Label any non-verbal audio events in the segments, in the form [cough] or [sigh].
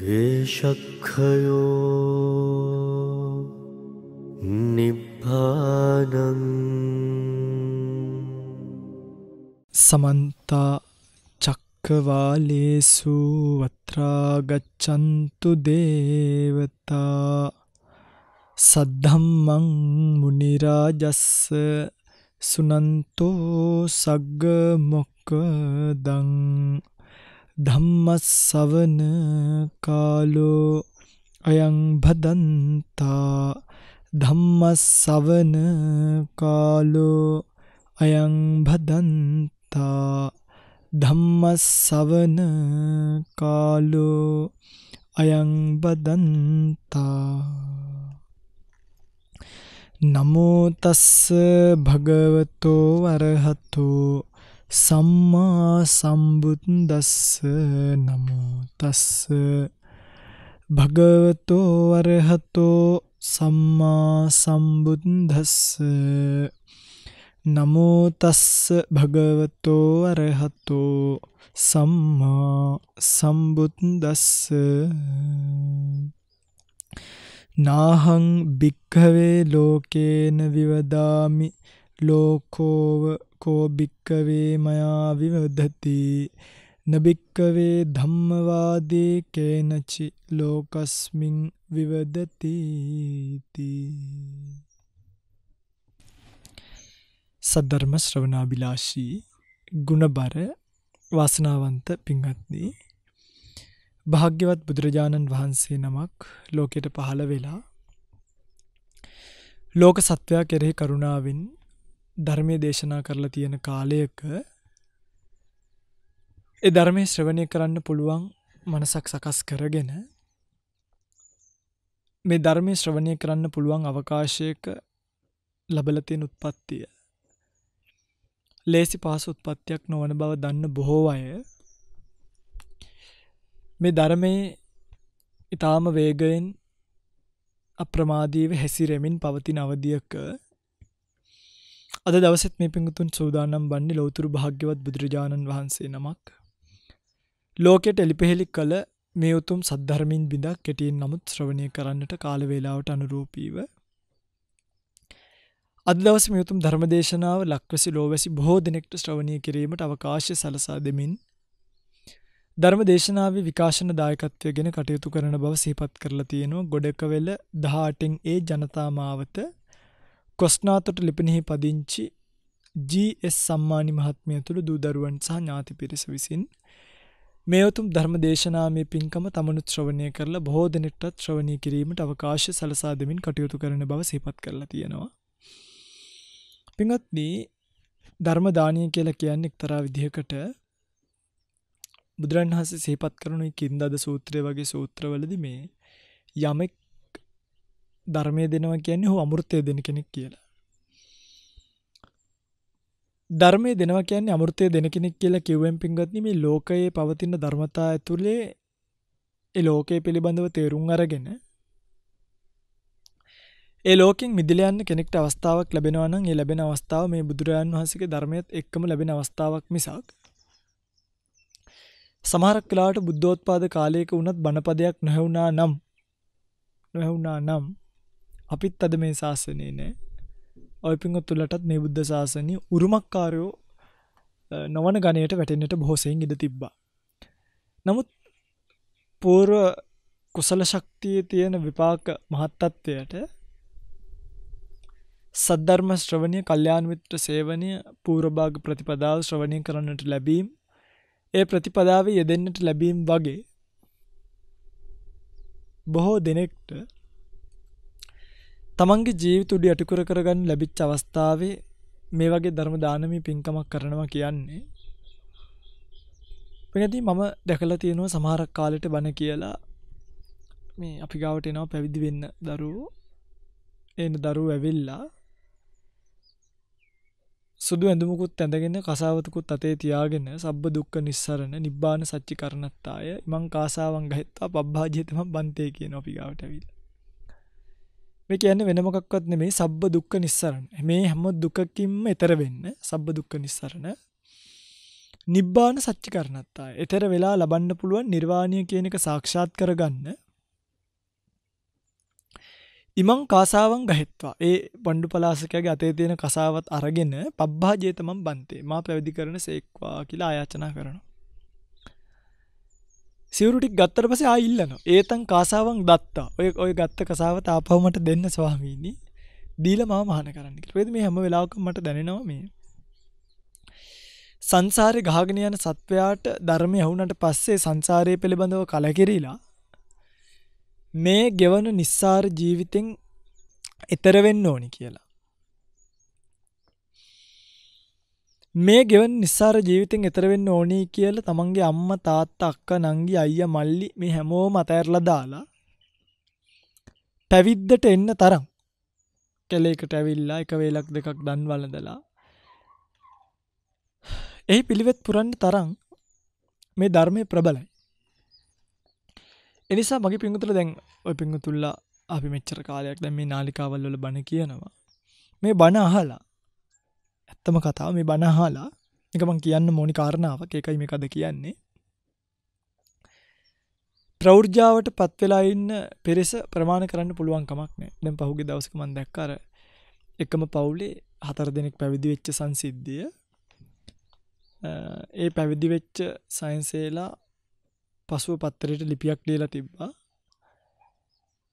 දේශක්ඛයෝ නිබ්බානං සමන්ත චක්කවාලේසු වත්‍රා ගච්ඡන්තු දේවතා සද්ධම්මං මුනි රාජස්ස සුනන්තෝ සග්ග මොක්කදං ධම්මස්සවන කාලෝ අයං භදන්තා ධම්මස්සවන කාලෝ අයං භදන්තා ධම්මස්සවන කාලෝ අයං බදන්තා නමෝ තස්ස භගවතෝ අරහතෝ සම්මා සම්බුද්දස්ස නමෝ තස්ස භගවතෝ අරහතෝ සම්මා සම්බුද්දස්ස නමෝ තස්ස භගවතෝ අරහතෝ සම්මා සම්බුද්දස්ස නාහං භික්ඛවේ ලෝකේන විවදාමි ලෝකෝව කෝ භික්කවේ මයා විවදති නබික්කවේ ධම්මවාදී කේනචි ලෝකස්මින් විවදති සද්ධර්ම ශ්‍රවණාබිලාෂී ගුණබර වාසනාවන්ත පින්වත්නි භාග්‍යවත් බුදුරජාණන් වහන්සේ නමක් ලෝකයට පහළ වෙලා ලෝක සත්වයා කෙරෙහි කරුණාවෙන් ධර්මය දේශනා කරලා තියෙන කාලයක ඒ ධර්මය ශ්‍රවණය කරන්න පුළුවන් මනසක් සකස් කරගෙන මේ ධර්මය ශ්‍රවණය කරන්න පුළුවන් අවකාශයක ලබල තියෙන උත්පත්තිය ලේසි පහසු උත්පත්තියක් නොවන බව දන්න බොහෝ අය මේ ධර්මයේ ඊටාම වේගයෙන් අප්‍රමාදීව හැසිරෙමින් පවතින අවධියක අද දවසත් මේ පිඟුතුන් සූදානම් බන්නේ ලෝතුරු භාග්‍යවත් බුදුරජාණන් වහන්සේ නමක්. ලෝකෙට එලිපෙහෙලි කළ මේ උතුම් සද්ධර්මින් බිඳක් කෙටියෙන් නමුත් ශ්‍රවණය කරන්නට කාලවේලාවට අනුරූපීව. අදවස මෙතුම් ධර්මදේශනාව ලක්වසි ලෝවැසි බොහෝ දෙනෙක්ට ශ්‍රවණය කිරීමට අවකාශය සලසා දෙමින්. ධර්ම දේශනාව විකාශන දායකත්වය ගෙන කටයුතු කරන බව සහිපත් කරලා තියෙනවා ගොඩකවෙල දහාටිං ඒ ජනතාමාවත කොස්නාතොට ලිපිනෙහි පදිංචි ජීඑස් සම්මානි මහත්මය තුළු දූ දරුවන් සහ ඥාති පිරිස විසින් මේ උතුම් ධර්ම දේශනාමය පින්කම තමනුත් ශ්‍රවණය කරලා බොහෝ දෙනෙක්ටත් ශ්‍රවණය කිරීමට අවකාශ සලසා දෙමින් කටයුතු කරන බව සිහිපත් කරලා තියෙනවා. පින්වත්නි ධර්ම දානය කියලා කියන්නේ එක්තරා විදිහකට බුදුරණවහන්සේ සිහිපත් කරන කින්දද සූත්‍රය වගේ සූත්‍රවලදී මේ යමෙක් ධර්මය දෙනවා කියන්නේ හෝ අමෘතය දෙන කෙනෙක් කියලා. ධර්මය දෙනවා කියන්නේ අමෘතය දෙන කෙනෙක් කියලා කිව්වෙන් පින්වත්නි මේ ලෝකයේ පවතින ධර්මතා ඇතුලේ ඒ ලෝකයේ පිළිබඳව තේරුම් අරගෙන ඒ ලෝකින් මිදිලයන්න කෙනෙක්ට අවස්ථාවක් ලැබෙනවා නම් ඒ ලැබෙන අවස්ථාව මේ බුදුරජාන් වහන්සේගේ ධර්මයත් එක්කම ලැබෙන අවස්ථාවක් මිසක් සමහරක් වෙලාවට බුද්ධෝත්පාද කාලයක වුණත් බණපදයක් නොහැවුණා නම් නොහැවුණා නම් අපිත් අද මේ ශාසනය නෑ ඔය පින්ගොත් තුළටත් මේ බුද්ධ ශාසනය උරුමක්කාරයෝ නොවන ගණයට වැටෙන්න්නට බොහෝසයෙන් ඉඩ තිබ්බා. නමුත් පූර්ව කුසල ශක්තිය තියෙන විපාක මහත්තත්වයට සද්ධර්ම ශ්‍රවණය කල්්‍යයාන්මිත්‍ර සේවනය පූරභාග ප්‍රතිපදාව ශ්‍රවණය කරන්නට ලැබීම් ඒ ප්‍රතිපදාව යෙදෙන්න්නට ලැබීම් වගේ බොහෝ දෙනෙක්ට තමන්ගේ ජීවිත උඩි අටිකුර කරගන්න ලැබිච් අවස්ථාවේ මේ වගේ ධර්ම දානමී පින්කමක් කරනවා කියන්නේ පිනති මම දැකලා තියෙනවා සමහරක් කාලෙට බණ කියලා මේ අපි ගාවට එනවා පැවිදි වෙන්න දරුවෝ එන්න දරුවෝ ඇවිල්ලා සුදු ඇඳුමකුත් ඇඳගෙන කසාවතකුත් අතේ තියාගෙන සබ්බ දුක්ඛ නිස්සරණ නිබ්බාන සච්චි කරණත්තාය මං කාසාවන් ගහෙත්තා පබ්බාජිතම බන්තේ කියන අපි ගාවට ඇවිල්ලා මේ කියන්නේ වෙන මොකක්වත් නෙමෙයි සබ්බ දුක්ඛ නිස්සරණ. මේ හැම දුකකින්ම ඈතර වෙන්න සබ්බ දුක්ඛ නිස්සරණ. නිබ්බාන සත්‍ය කරණත්තා. ඈතර වෙලා ලබන්න පුළුවන් නිර්වාණය කියන එක සාක්ෂාත් කරගන්න. ඉමං කාසාවන් ගහෙත්වා. ඒ බණ්ඩු පලාසකයාගේ අතේ තියෙන කසාවත් අරගෙන පබ්බාජේතමම් බන්තේ. මා පැවිදි කරන සේක්වා කියලා ආයාචනා කරනවා. සිවරුටික් ගත්තර පස අයිල්ලන ඒතන් කාසාවන් දත්තා ඔය ඔය ගත්ත කසාව තාපවමට දෙන්න ස්වාමීනී දීල මා මහන කරන්නක වෙද මේ හැම වෙලාවක මට දැනෙනවා මේ සංසාරය ගාගෙන යන සත්වයාට ධර්මය හවුනට පස්සේ සංසාරය පිළිබඳව කලකිරීලා මේ ගෙවන නිස්සාර ජීවිතෙන් එතරවෙන්න ඕනි කියලා මේ ගෙවන් නිස්සාර ජීවිතෙන් එතර වෙන්න ඕනි කියලා තමන්ගේ අම්මා තාත්තා අක්කා නංගි අයියා මල්ලි මේ හැමෝම අතහැරලා දාලා පැවිද්දට එන්න තරම් කැලේකට ඇවිල්ලා එක වේලක් දෙකක් දන් වළඳලා එහි පිළිවෙත් පුරන්න තරම් මේ ධර්මය ප්‍රබලයි එනිසා මගේ පිංගුතුල දැන් ඔය පිංගුතුල්ලා අපි මෙච්චර කාලයක් දැන් මේ නාලිකාවල් වල බණ කියනවා. මේ බණ අහලා ඇත්තම කතාව මේ බණහාලා එකමං කියන්න මොනි කාරණාවක් එකයි මේ කද කියන්නේ ප්‍රෞර්ජාවට පත්වෙලා ඉන්න පෙරෙස ප්‍රමාණ කරන්න පුළුවන් කමක් නෑ දැන් පහුගේ දවසක මන් දැක්කර එකම පවුලේ හතර දෙනෙක් පැවිදි වෙච්ච සංසිද්ධිය ඒ පැවිදි වෙච්ච සයින්සේලා පසුව පත්තරයට ලිපියක් ලියලා තිබ්බා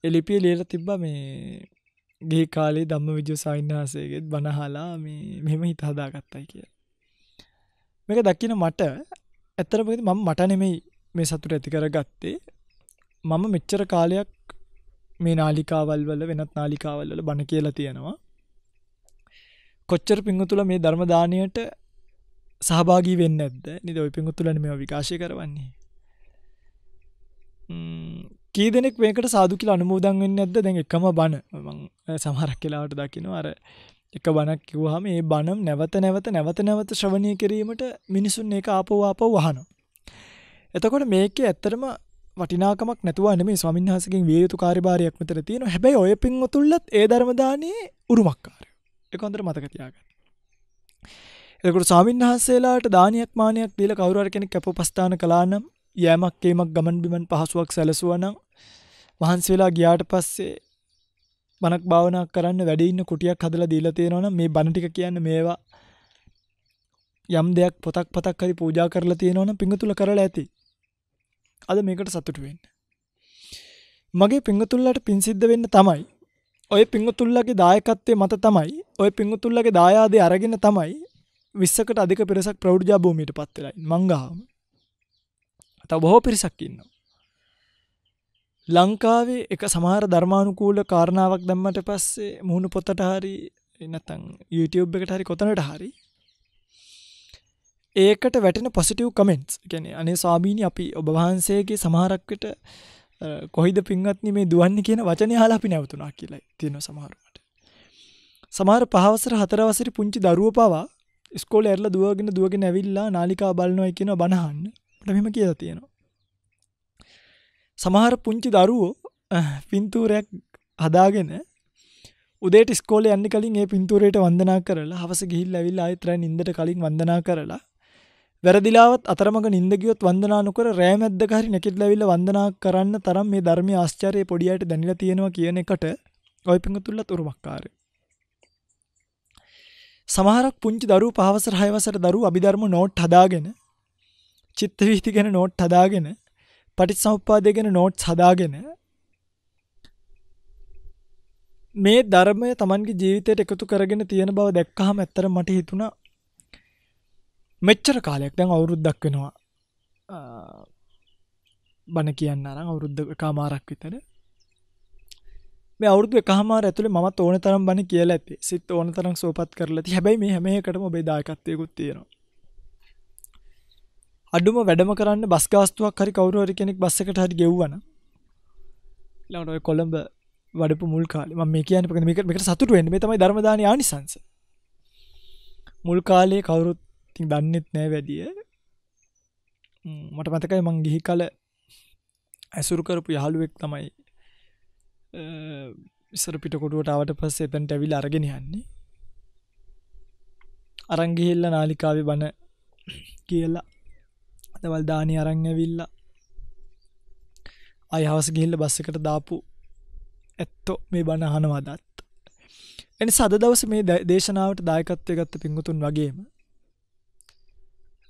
එලිපිය ලියලා තිබ්බා මේ ගේ කාලේ දම්ම විජෝ සයින්හසයගෙත් බණහලා මේ මෙම හිත හදාගත්තයි කිය මේක දක්කින මට ඇත්තරපති මම මට නෙමෙයි මේ සතුට ඇති කර ගත්තේ මම මෙච්චර කාලයක් මේ නාලිකාවල් වල වෙනත් නාලිකාවල් වල බණ කියලා තියෙනවා කොච්චර පිංහතුල මේ ධර්මදානයට සහභාගී වෙන්න ඇද නිද ඔයි පිංහුතුලන මේ විකාශය කරවන්නේ කී දෙනෙක් මේකට සාදු කියලා අනුමෝදන්වෙන්න ඇද දැන් එකම බණ සමහරක් කියලාවට දකින අර එක බණක් කිව්හම ඒ බනම් නැවත නැවත නැවත නැවත ශ්‍රවණය කිරීමට මිනිසුන් ඒක ආපව ආපව වහන. එතකොට මේක ඇත්තරම වටිනාකමක් නැතුව මේ ස්වමින්හසකින් වියයුතු කාරිභාරයක් මෙතර තියෙන හැබැයි ඔය පින් තුල්ලත් ඒ ධර්මදානයේ උරුමක්කාරය එකොන්දර මතකතියාගන්න. එකට සාමින්හස්සේලාට දානයක් මානයක් දීල කවරුවර කෙනෙක් කැප පස්ථාන කලානම් යෑමක් ඒමක් ගමන් බිමන් පහසුවක් සැලසුවනම් වහන්සේ වෙලා ගියාට පස්සේ බණක් භාවනා කරන්න වැඩ ඉන්න කුටියක් හදලා දීලා තියෙනවනම් මේ බණ ටික කියන්නේ මේවා යම් දෙයක් පොතක් පතක් හරි පූජා කරලා තියෙනවනම් පිංගතුල කරලා ඇති. අද මේකට සතුටු වෙන්න. මගේ පිංගතුල්ලට පිං සිද්ධ වෙන්න තමයි. ඔය පිංගතුල්ලගේ දායකත්වයේ මත තමයි. ඔය පිංගතුල්ලගේ දායාදේ අරගෙන තමයි 20කට අධික පෙරසක් ප්‍රෞಢ ජාභූමියටපත් වෙලා ඉන්නේ මංගහම. තව බොහෝ පිරිසක් ඉන්නවා. ලංකාවේ එක සමහර ධර්මානුකූල කාරණාවක් දැම්මට පස්සේ මුහුණු පොතට හරි නැත්තම් YouTube එකට හරි කොතනට හරි ඒකට වැටෙන පොසිටිව් කමෙන්ට්ස් කියන්නේ අනේ ස්වාමීනි අපි ඔබ වහන්සේගේ සමහරක් විට කොයිද පින්වත්නි මේ දුවන්නේ කියන වචනේ අහලා අපි නැවතුණා කියලා තියෙනවා සමහරවට. සමහර පහවසර හතරවසරි පුංචි දරුවෝ පවා ඉස්කෝලේ ඇරලා දුවගෙන දුවගෙන ඇවිල්ලා නාලිකා බලනවා කියනවා බනහන්න. මට මෙම කියලා තියෙනවා. සමහර පුංචි දරුවෝ පින්තූරයක් හදාගෙන උදේට ස්කෝලේ යන්න කලින් ඒ පින්තූරයට වන්දනා කරලා හවස ගිහිල්ලා ඇවිල්ලා ආයෙත් රෑ නිින්දට කලින් වන්දනා කරලා වැරදිලාවත් අතරමඟ නිින්ද ගියොත් වන්දනා නොකර රෑ මැද්දක හරි නැගිටලා ඇවිල්ලා වන්දනා කරන්න තරම් මේ ධර්මයේ ආශ්චර්යය පොඩි අයට දැනিলা තියෙනවා කියන එකට ඔය පිංගුතුල්ලත් උරුමකාරයි. සමහරක් පුංචි දරුවෝ පහවසර හයවසර දරුවෝ අභිධර්ම නෝට් හදාගෙන චිත්තවීති ගැන නෝට් හදාගෙන පටිච්චසමුප්පාදය ගැන නෝට්ස් හදාගෙන මේ ධර්මය Tamanගේ ජීවිතයට එකතු කරගෙන තියෙන බව දැක්කහම ඇත්තට මට හිතුණා මෙච්චර කාලයක් දැන් අවුරුද්දක් වෙනවා බණ කියන්න අරන් අවුරුද්ද එකමාරක් විතර මේ අවුරුදු එකමාර ඇතුලේ මම ඕන තරම් බණ කියලා ඇති සිත ඕන තරම් සෝපත් කරලා ඇති හැබැයි මේ හැම එකටම ඔබේ දායකත්වයකුත් තියෙනවා අඩුම වැඩම කරන්න බස් ගාස්තුවක් හරි කවුරුවර කෙනෙක් බස් එකට හරි ගෙව්වන ඊළඟට ඔය කොළඹ වඩපු මුල් කාලේ මම මේ කියන්නේ මොකද මේකට මේකට සතුටු වෙන්න මේ තමයි ධර්මදාන ආනිසංස මුල් කාලේ කවුරුත් ඉතින් දන්නෙත් නෑ වැඩිය මට මතකයි මං ගිහි කල ඇසුරු කරපු යහළුවෙක් තමයි ඉස්සර පිටකොටුවට ආවට පස්සේ එතනට ඇවිල්ලා අරගෙන යන්නේ අරන් ගිහිල්ලා නාලිකාවේ බන [clears throat] කියලා දවල් දානය අරංඇවිල්ලා අයහවස ගිහිල්ල බස්සකට දාපු ඇත්තෝ මේ බණහනවදත් එනි සද දවස මේ දේශනාවට දායකත්වය ගත්ත පිංගුතුන් වගේම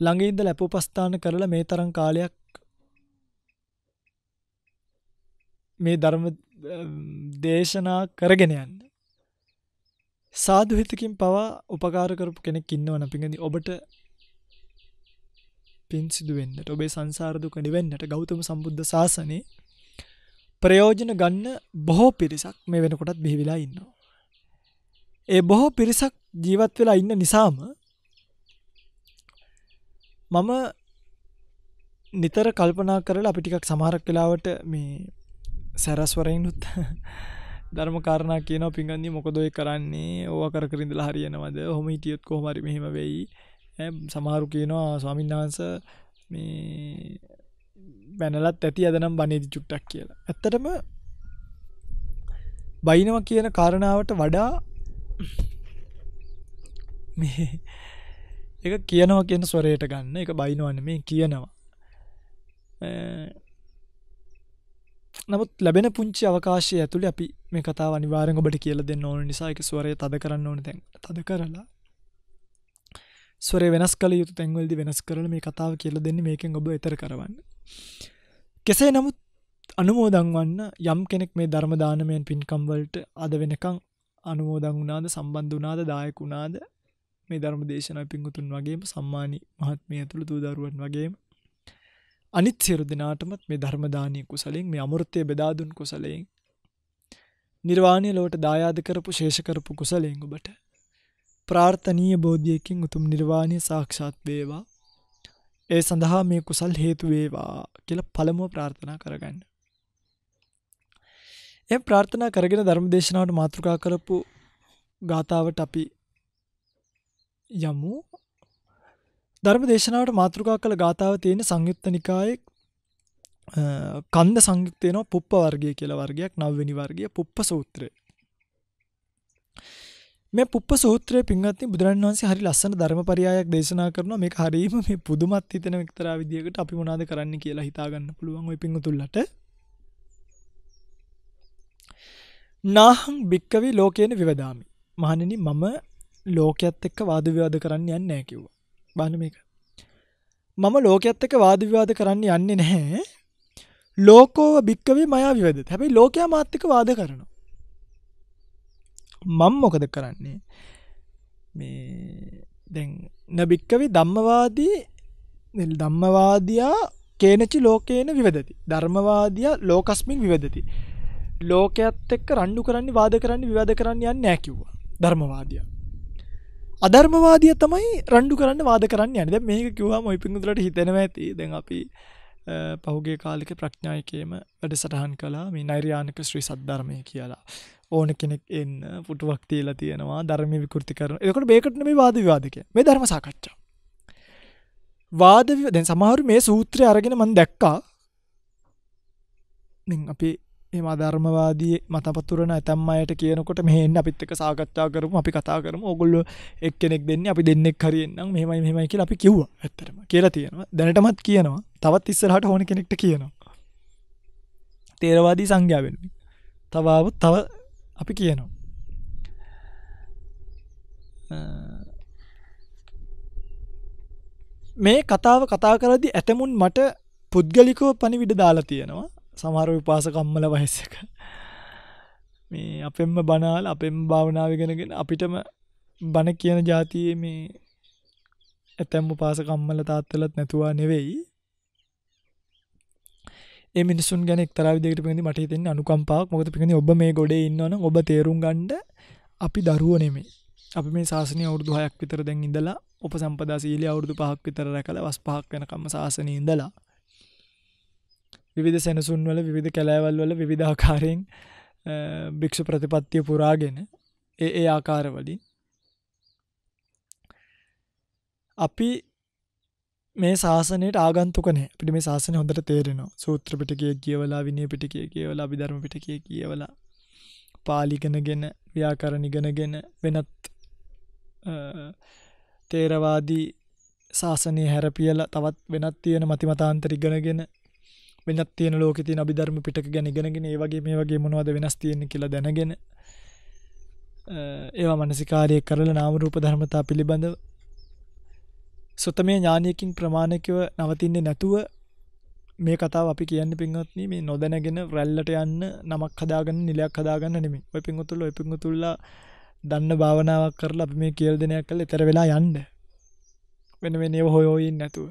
ළඟඉද ලැපෝපස්ථාන කරලා මේ තරම් කාලයක් මේ ධර්ම දේශනා කරගෙන යන්න සාධහිතකින් පවා උපකාර කරපු කෙනෙක් ඉන්නවන පිඟඳ ඔබට පින් සිදුවෙන්නට ඔබේ සංසාරදුක නිවෙන්නට ගෞතම සම්බුද්ධ ශාසනය ප්‍රයෝජන ගන්න බොහෝ පිරිසක් මේ වෙනකොටත් බිහිවිලා ඉන්නවා. ඒ බොහෝ පිරිසක් ජීවත් වෙලා ඉන්න නිසාම මම නිතර කල්පනා කරලා අපි ටිකක් සමහරක් වෙලාවට මේ සැරස්වරයිනුත් [laughs] ධර්මකාරණා කියනව පිංගන්නේ මොකද ඔය කරන්නේ ඕවා කර කර ඉඳලා හරියනවද ඔහොම හිටියොත් කොහොම හරි මෙහෙම වෙයි සමහරු කියනවා ස්වාමින්නාන්ස මේ බැනලත් ඇති අදනම් බනේදි චුට්ටක් කියලා ඇත්තටම බයිනව කියන කාරණාවට වඩා [laughs] මේ එක කියනවා කියන ස්වරයට ගන්න එක බයිනවන්න මේ කියනවා නමුත් ලැබෙන පුංචි අවකාශය ඇතුළි අපි මේ කතා අනිවාරෙන් ඔබට කියල දෙන්න ඕන නිසා එක ස්වරය තද කරන්න ඕන තැන් තද කරලා ස්වර වෙනස් කළ යුතු තැන්වල්දි වෙනස් කරල මේ කතාව කියල දෙන්න මේකෙන් ඔබ එතර කරවන්න. කෙසේ නමුත් අනුමෝදංවන්න යම් කෙනෙක් මේ ධර්මදානමයන් පින්කම්වලට අද වෙනකං අනුමෝදං වුණාද සම්බන්ධ වනාද දායක වුණාද මේ ධර්ම දේශනා පින්ගුතුන් වගේම සම්මානී මහත්මය ඇතුළු දූදරුවන් වගේම අනිත් සිරු දෙනාටමත් මේ ධර්මදානය කුසලින් මේ අමෘතය බෙදාදුන් කුසලයෙන් නිර්වාණය ලෝට දායාද කරපු ශේෂකරපු කුසලෙන් ඔබට ප්‍රාර්ථනීය බෝධියකින් උතුම් නිර්වාණය සාක්ෂාත් වේවා. ඒ සඳහා මේ කුසල් හේතු වේවා කියලා පළමුව ප්‍රාර්ථනා කරගන්න. එම් ප්‍රාර්ථනා කරගෙන ධර්මදේශනාවට මාතෘකා කරපු ගාතාවට අපි යමු. ධර්මදේශනාවට මාතෘකා කළ ගාතාව තියෙන සංයුත්ත නිකායේ කන්ද සංයුක්තයනවා පුප්ප වර්ගය කියලා වර්ගයක් නවවෙනි වර්ගය පුප්ප සූත්‍රය. මේ පුප්ප සූත්‍රය පින්වත්නි බුදුරන් වහන්සේ හරි ලස්සන ධර්මපරයයක් දේශනා කරනවා මේක හරීම මේ පුදුමත් හිතෙන එක්තරා විදියකට අපි මොනවද කරන්න කියලා හිතා ගන්න පුළුවන් ওই පින්වතුන්ලට නාහං භික්කවි ලෝකේන විවදාමි මහණෙනි මම ලෝකයේත් එක්ක වාද විවාද කරන්න යන්නේ නැහැ කිව්වා බලන්න මේක මම ලෝකයේත් එක්ක වාද විවාද කරන්න යන්නේ නැහැ ලෝකෝව භික්කවි මයා විවදති හැබැයි ලෝකයා මාත් එක්ක වාද කරනවා මං මොකද කරන්නේ මේ දැන් නබික්කවි දම්මවාදී දම්මවාදයා කේනචි ලෝකයන විවදති ධර්මවාදය ලෝකස්මින් විවදති ලෝකයත් එක්ක රණ්ඩු කරන්න වාද කරන්න විවාද කරන්න යන්න නෑකිව්වා ධර්මවාදය අධර්මවාදය තමයි රණ්ඩු කරන්න වාද කරන්න යනද මේක කිවවා මොයි පිඳුලට හිතෙනව ඇති දෙ අපි පහුගේ කාලික ප්‍රඥායකේම වැඩ සටහන් කලා මේ නෛරයානක ශ්‍රී සද්ධර්මය කියලා ඕන කෙනෙක් එන්න පුටුවක් තියලා තියෙනවා ධර්ම විකෘති කරන එකට බේකට මේ වාද විවාදක මේ ධර්ම සාකච්ඡා වාද දැන් සමහරු මේ සූත්‍රය අරගෙන මන් දැක්කා අපි එම ධර්මවාදී මතපතුරන ඇතම් අයට කියනකොට මෙහෙන්න අපිත් එක සාකච්ඡා කරමු අපි කතා කරමු ඔගොල්ලෝ එක්කෙනෙක් දෙන්නේ අපි දෙන්නෙක් හරියෙන්නම් මෙහෙමයි මෙහෙමයි කියලා අපි කිව්වා ඇත්තටම කියලා තියෙනවා දැනටමත් කියනවා තවත් ඉස්සරහට ඕන කෙනෙක්ට කියනවා තේරවාදී සංඥාවෙන් තවාවත් තව අපි කියනවා. මේ කතාව කතා කරදි ඇතමුන් මට පුද්ගලිකෝ පනි විඩ දාලා තියෙනවා සමහර විපාසකම්මල වයසක මේ අපෙම බනාල අපෙම භාවනාවගෙනගෙන අපිටම බණ කියන ජාතියේ මේ ඇතැම්ම පාසකම්මල තාත්තලත් නැතුවා නෙවෙයි මිනිසුන් ගැන තරවිදකට පිඳි මට තෙන් අනුකම්පාක් මොත පිඳි ඔබ මේ ගොඩේ ඉන්නවන ඔබ තේරුම් ගන්ඩ අපි දරුවනෙමේ අපි මේ ශාසනය අවුරදු හයක් විතර දැන් ඉඳලා ඔප සම්පදා සීල අවුරදු පහක් විතර කළ වස් පහක් වෙනකම ශාසනය ඉඳලා විධ සැනසුන් වල විධ කැලෑවල් වල විධාකාරයෙන් භික්ෂ ප්‍රතිපත්තිය පුරාගෙන ඒ ඒ ආකාරවලින් අපි මේ ශාසනයට ආගන්තුක නැහැ. අපිට මේ ශාසනය හොඳට තේරෙනවා. සූත්‍ර පිටකය කියවලා, විනය පිටකය කියවලා, අභිධර්ම පිටකය කියවලා, පාලි ඉගෙනගෙන, ව්‍යාකරණ ඉගෙනගෙන වෙනත් තේරවාදී ශාසනය හැරපියලා තවත් වෙනත් තියෙන මතිමතාන්තර ඉගෙනගෙන වෙනත් තියෙන ලෝකෙ තියෙන අභිධර්ම පිටක ගැන ඉගෙනගෙන ඒ වගේ මේ වගේ මොනවද වෙනස් තියෙන්නේ කියලා දැනගෙන ඒවා මනසිකාරය කරලා නාම රූප ධර්මතා පිළිබඳව සොතමේ ඥානයකින් ප්‍රමාණකව නවතින්නේ නැතුව මේ කතාව අපි කියන්න පින්වත්න මේ නොදැනගෙන රැල්ලට යන්න නමක් හදාගන්න නිලයක් හදාගන්න නෙමේ ඔය පිංගුතුල ඔය පිංගුතුල්ලා දන්න භාවනාවක් කරලා අපි මේ කියල් දෙනයක් කළ එතර වෙලා යන්න වෙන වෙන ඒව හොයෝයින් නැතුව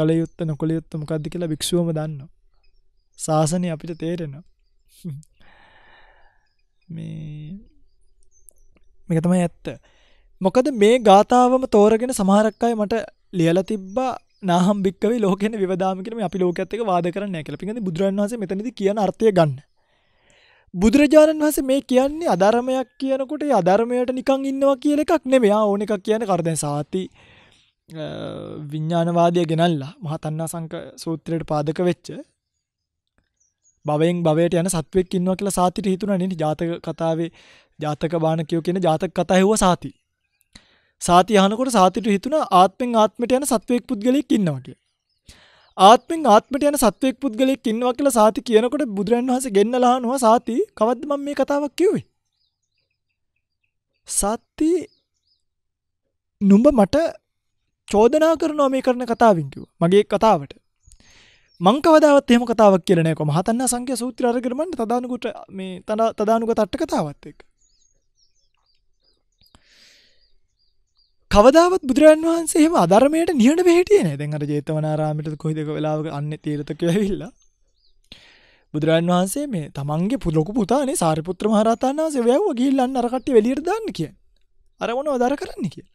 කළයුත්ත නොකළයුත්ත මොකක්ද කියලා භික්ෂුවම දන්න ශාසනය අපිට තේරෙන [laughs] මේ මේකතමයි ඇත්ත මොකද මේ ගාථාවම තෝරගෙන සමහරක් අය මට ලියලා තිබ්බා නාහම් භික්කවේ ලෝකෙන විවදාමිකරම අපි ලෝකඇත්තක වාද කරන්න කියල පිඟඳ බුදුරන් වහස මෙතනද කියන අර්ථය ගන්න. බුදුරජාණන් වහස මේ කියන්නේ අධර්මයක් කියනකොට අධර්මයට නිකං ඉන්නවා කියල එකක් නෙමයා ඕන එකක් කියන කරදැ සාති විඤ්ඥානවාදය ගෙනල්ලා මහතන්නා සංක සූත්‍රයට පාදක වෙච්ච බවෙන් බවට යන සත්වෙක් ඉන්නවා කියලා සාතිට හිතුන නනි ජාතක කතාවේ ජාතක බානකයෝ කියන ජාතක කතා හෙව සාතිී සාති අහනකොට සාතිට හිතුණා ආත්මෙන් ආත්මයට යන සත්වයක් පුද්ගලයෙක් ඉන්නවා කියලා. ආත්මෙන් ආත්මට යන සත්වයක් පුද්ගලයෙක් ඉන්නවා කියලා සාති කියනකොට බුදුරන් වහන්සේ ගෙන්නලා අහනවා සාති කවද්ද මම මේ කතාවක් කිව්වේ? සාති නුඹ මට චෝදනා කරනවා මේ කරන කතාවෙන් කිව්වා. මගේ කතාවට. මං කවදාවත් එහෙම කතාවක් කියලා නෑ කොහොම හතන්න සංඛ්‍යා සූත්‍රය අරගෙන මන්න තදානුගත මේ තදානුගත අට කතාවත් එක්ක. කවදාවත් බුදුරන් වහන්සේ එහෙම අධර්මයට නිහඬ වෙ හිටියේ නෑ. දැන් අර ජේතවනාරාමයට කොයිදක වෙලාවක අන්නේ තීරතක ඇවිල්ලා බුදුරන් වහන්සේ මේ තමන්ගේ පුලොකු පුතානේ සාරිපුත්‍ර මහරහතන් වහන්සේ වැව්ව ගිහිල්ලා අන්න අර කට්ටිය එළියට දාන්න කියන. අර මොනවද අර කරන්නේ කියලා.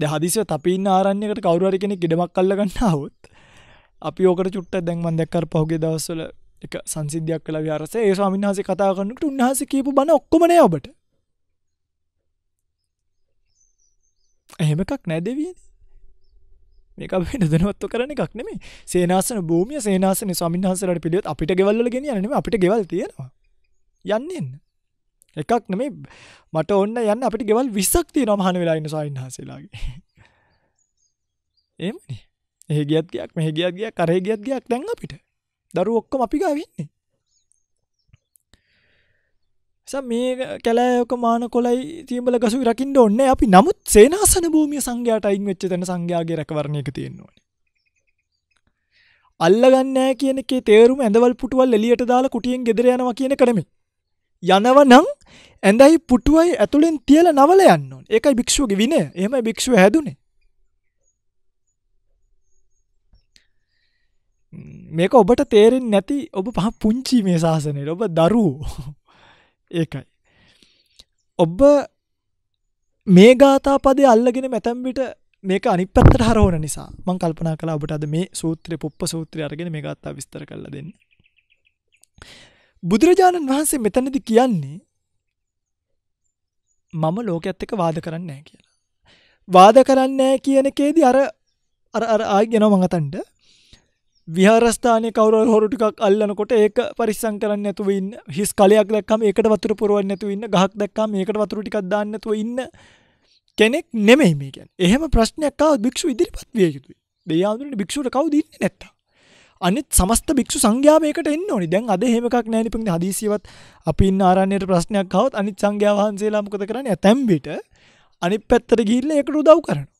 දැන් හදිසිය අපි ඉන්න ආරණ්‍යයකට කවුරු හරි කෙනෙක් ඉඩමක් අල්ලගන්න ආවොත් අපි ඕකට චුට්ටක් දැන් මම දැක්ක අර පහුගිය දවස්වල එක සංසිද්ධියක් කළා විහාරසේ ඒ ස්වාමීන් වහන්සේ කතා කරනකොට උන්වහන්සේ කියපු බණ ඔක්කොම නෑ ඔබට. එහෙම එකක් නැදවියද මේක අපිට දැනුවත්ව කරන එකක් නෙමේ සේනාසන භූමිය සේනාසන ස්වාමීන් වහන්සේලාට පිළිවෙත් අපිට ගෙවල් වල ගෙනියන්නේ නෙමෙයි අපිට ගෙවල් තියෙනවා යන්නේ එකක් නෙමේ මට ඕන්න යන්න අපිට ගෙවල් 20ක් තියෙනවා මහාන වෙලා ඉන්න ස්වාමීන් වහන්සේලාගේ [laughs] එහෙමනේ එහෙ ගියත් ගියක් මෙහෙ ගියත් ගියක් අරහෙ ගියත් ගියක් දැන් අපිට දරුවෝ ඔක්කොම අපි ගාව ඉන්නේ ස මේ කැලෑක මාන කොලයි තියම්බල ගසු රකිින්ට ඔන්න අපි නමුත් සේනාසන භූමිය සංඝයාට අයින් වෙච්ච තැන සංඝයාගේ රැකවරණය එක තියෙන්නවා. අල්ලගන්නෑ කියනෙ තේරුම ඇඳවල් පුටුවල් එලියට දාලා කුටියෙන් ගෙදර යනවා කියන කරමි. යනව නං ඇඳයි පුටුවයි ඇතුළෙන් තියල නවල යන්න ඒකයි භික්ෂුවගේ විනය එහම භික්ෂුව හැදුනේ මේක ඔබට තේරෙන් නැති ඔබ පහ පුංචි මේ ශාසනයට ඔබ දරුවෝ ඒකයි. ඔබ මේ ගාථා පදේ අල්ලගෙන මැතැම්බිට මේක අනි පැත්තට හරෝන නිසා මං කල්පනා කලා ඔබට අද මේ සූත්‍රය පුප්ප සූත්‍රය අරගෙන මේ ගත්තා විස්තර කළ දෙන්න. බුදුරජාණන් වහන්සේ මෙතැනදි කියන්නේ මම ලෝකයත් එක වාද කරන්නේ නැහැ කියලා. වාද කරන්නේ නැහැ කියන එකේදී අර අර අර ආයෙ යනවා මං අතන්ට විහාරස්ථානය කවර හොරු ටිකක් අල්ලනකොට ඒක පරිස්සම් කරන්න නැතුව ඉන්න. හිස් කලයක් දැක්කම ඒකට වතුර පුරවන්න නැතුව ඉන්න. ගහක් දැක්කම ඒකට වතුර ටිකක් දාන්න නැතුව ඉන්න කෙනෙක් නෙමෙයි මේ කියන්නේ. එහෙම ප්‍රශ්නයක් ආවොත් භික්ෂුව ඉදිරිපත් විය යුතුයි. දෙවියන්දුනේ භික්ෂුවට කවුද ඉන්නේ නැත්තම්. අනිත් සමස්ත භික්ෂු සංඝයා මේකට එන්න ඕනි. දැන් අද එහෙම එකක් නැහැ නේ පිටින් හදිසියවත් අපි ඉන්න ආරණ්‍යයට ප්‍රශ්නයක් ආවොත් අනිත් සංඝයා වහන්සේලා මොකද කරන්නේ? ඇතැම් විට අනිත් පැත්තට ගිහිල්ලා ඒකට උදව් කරනවා.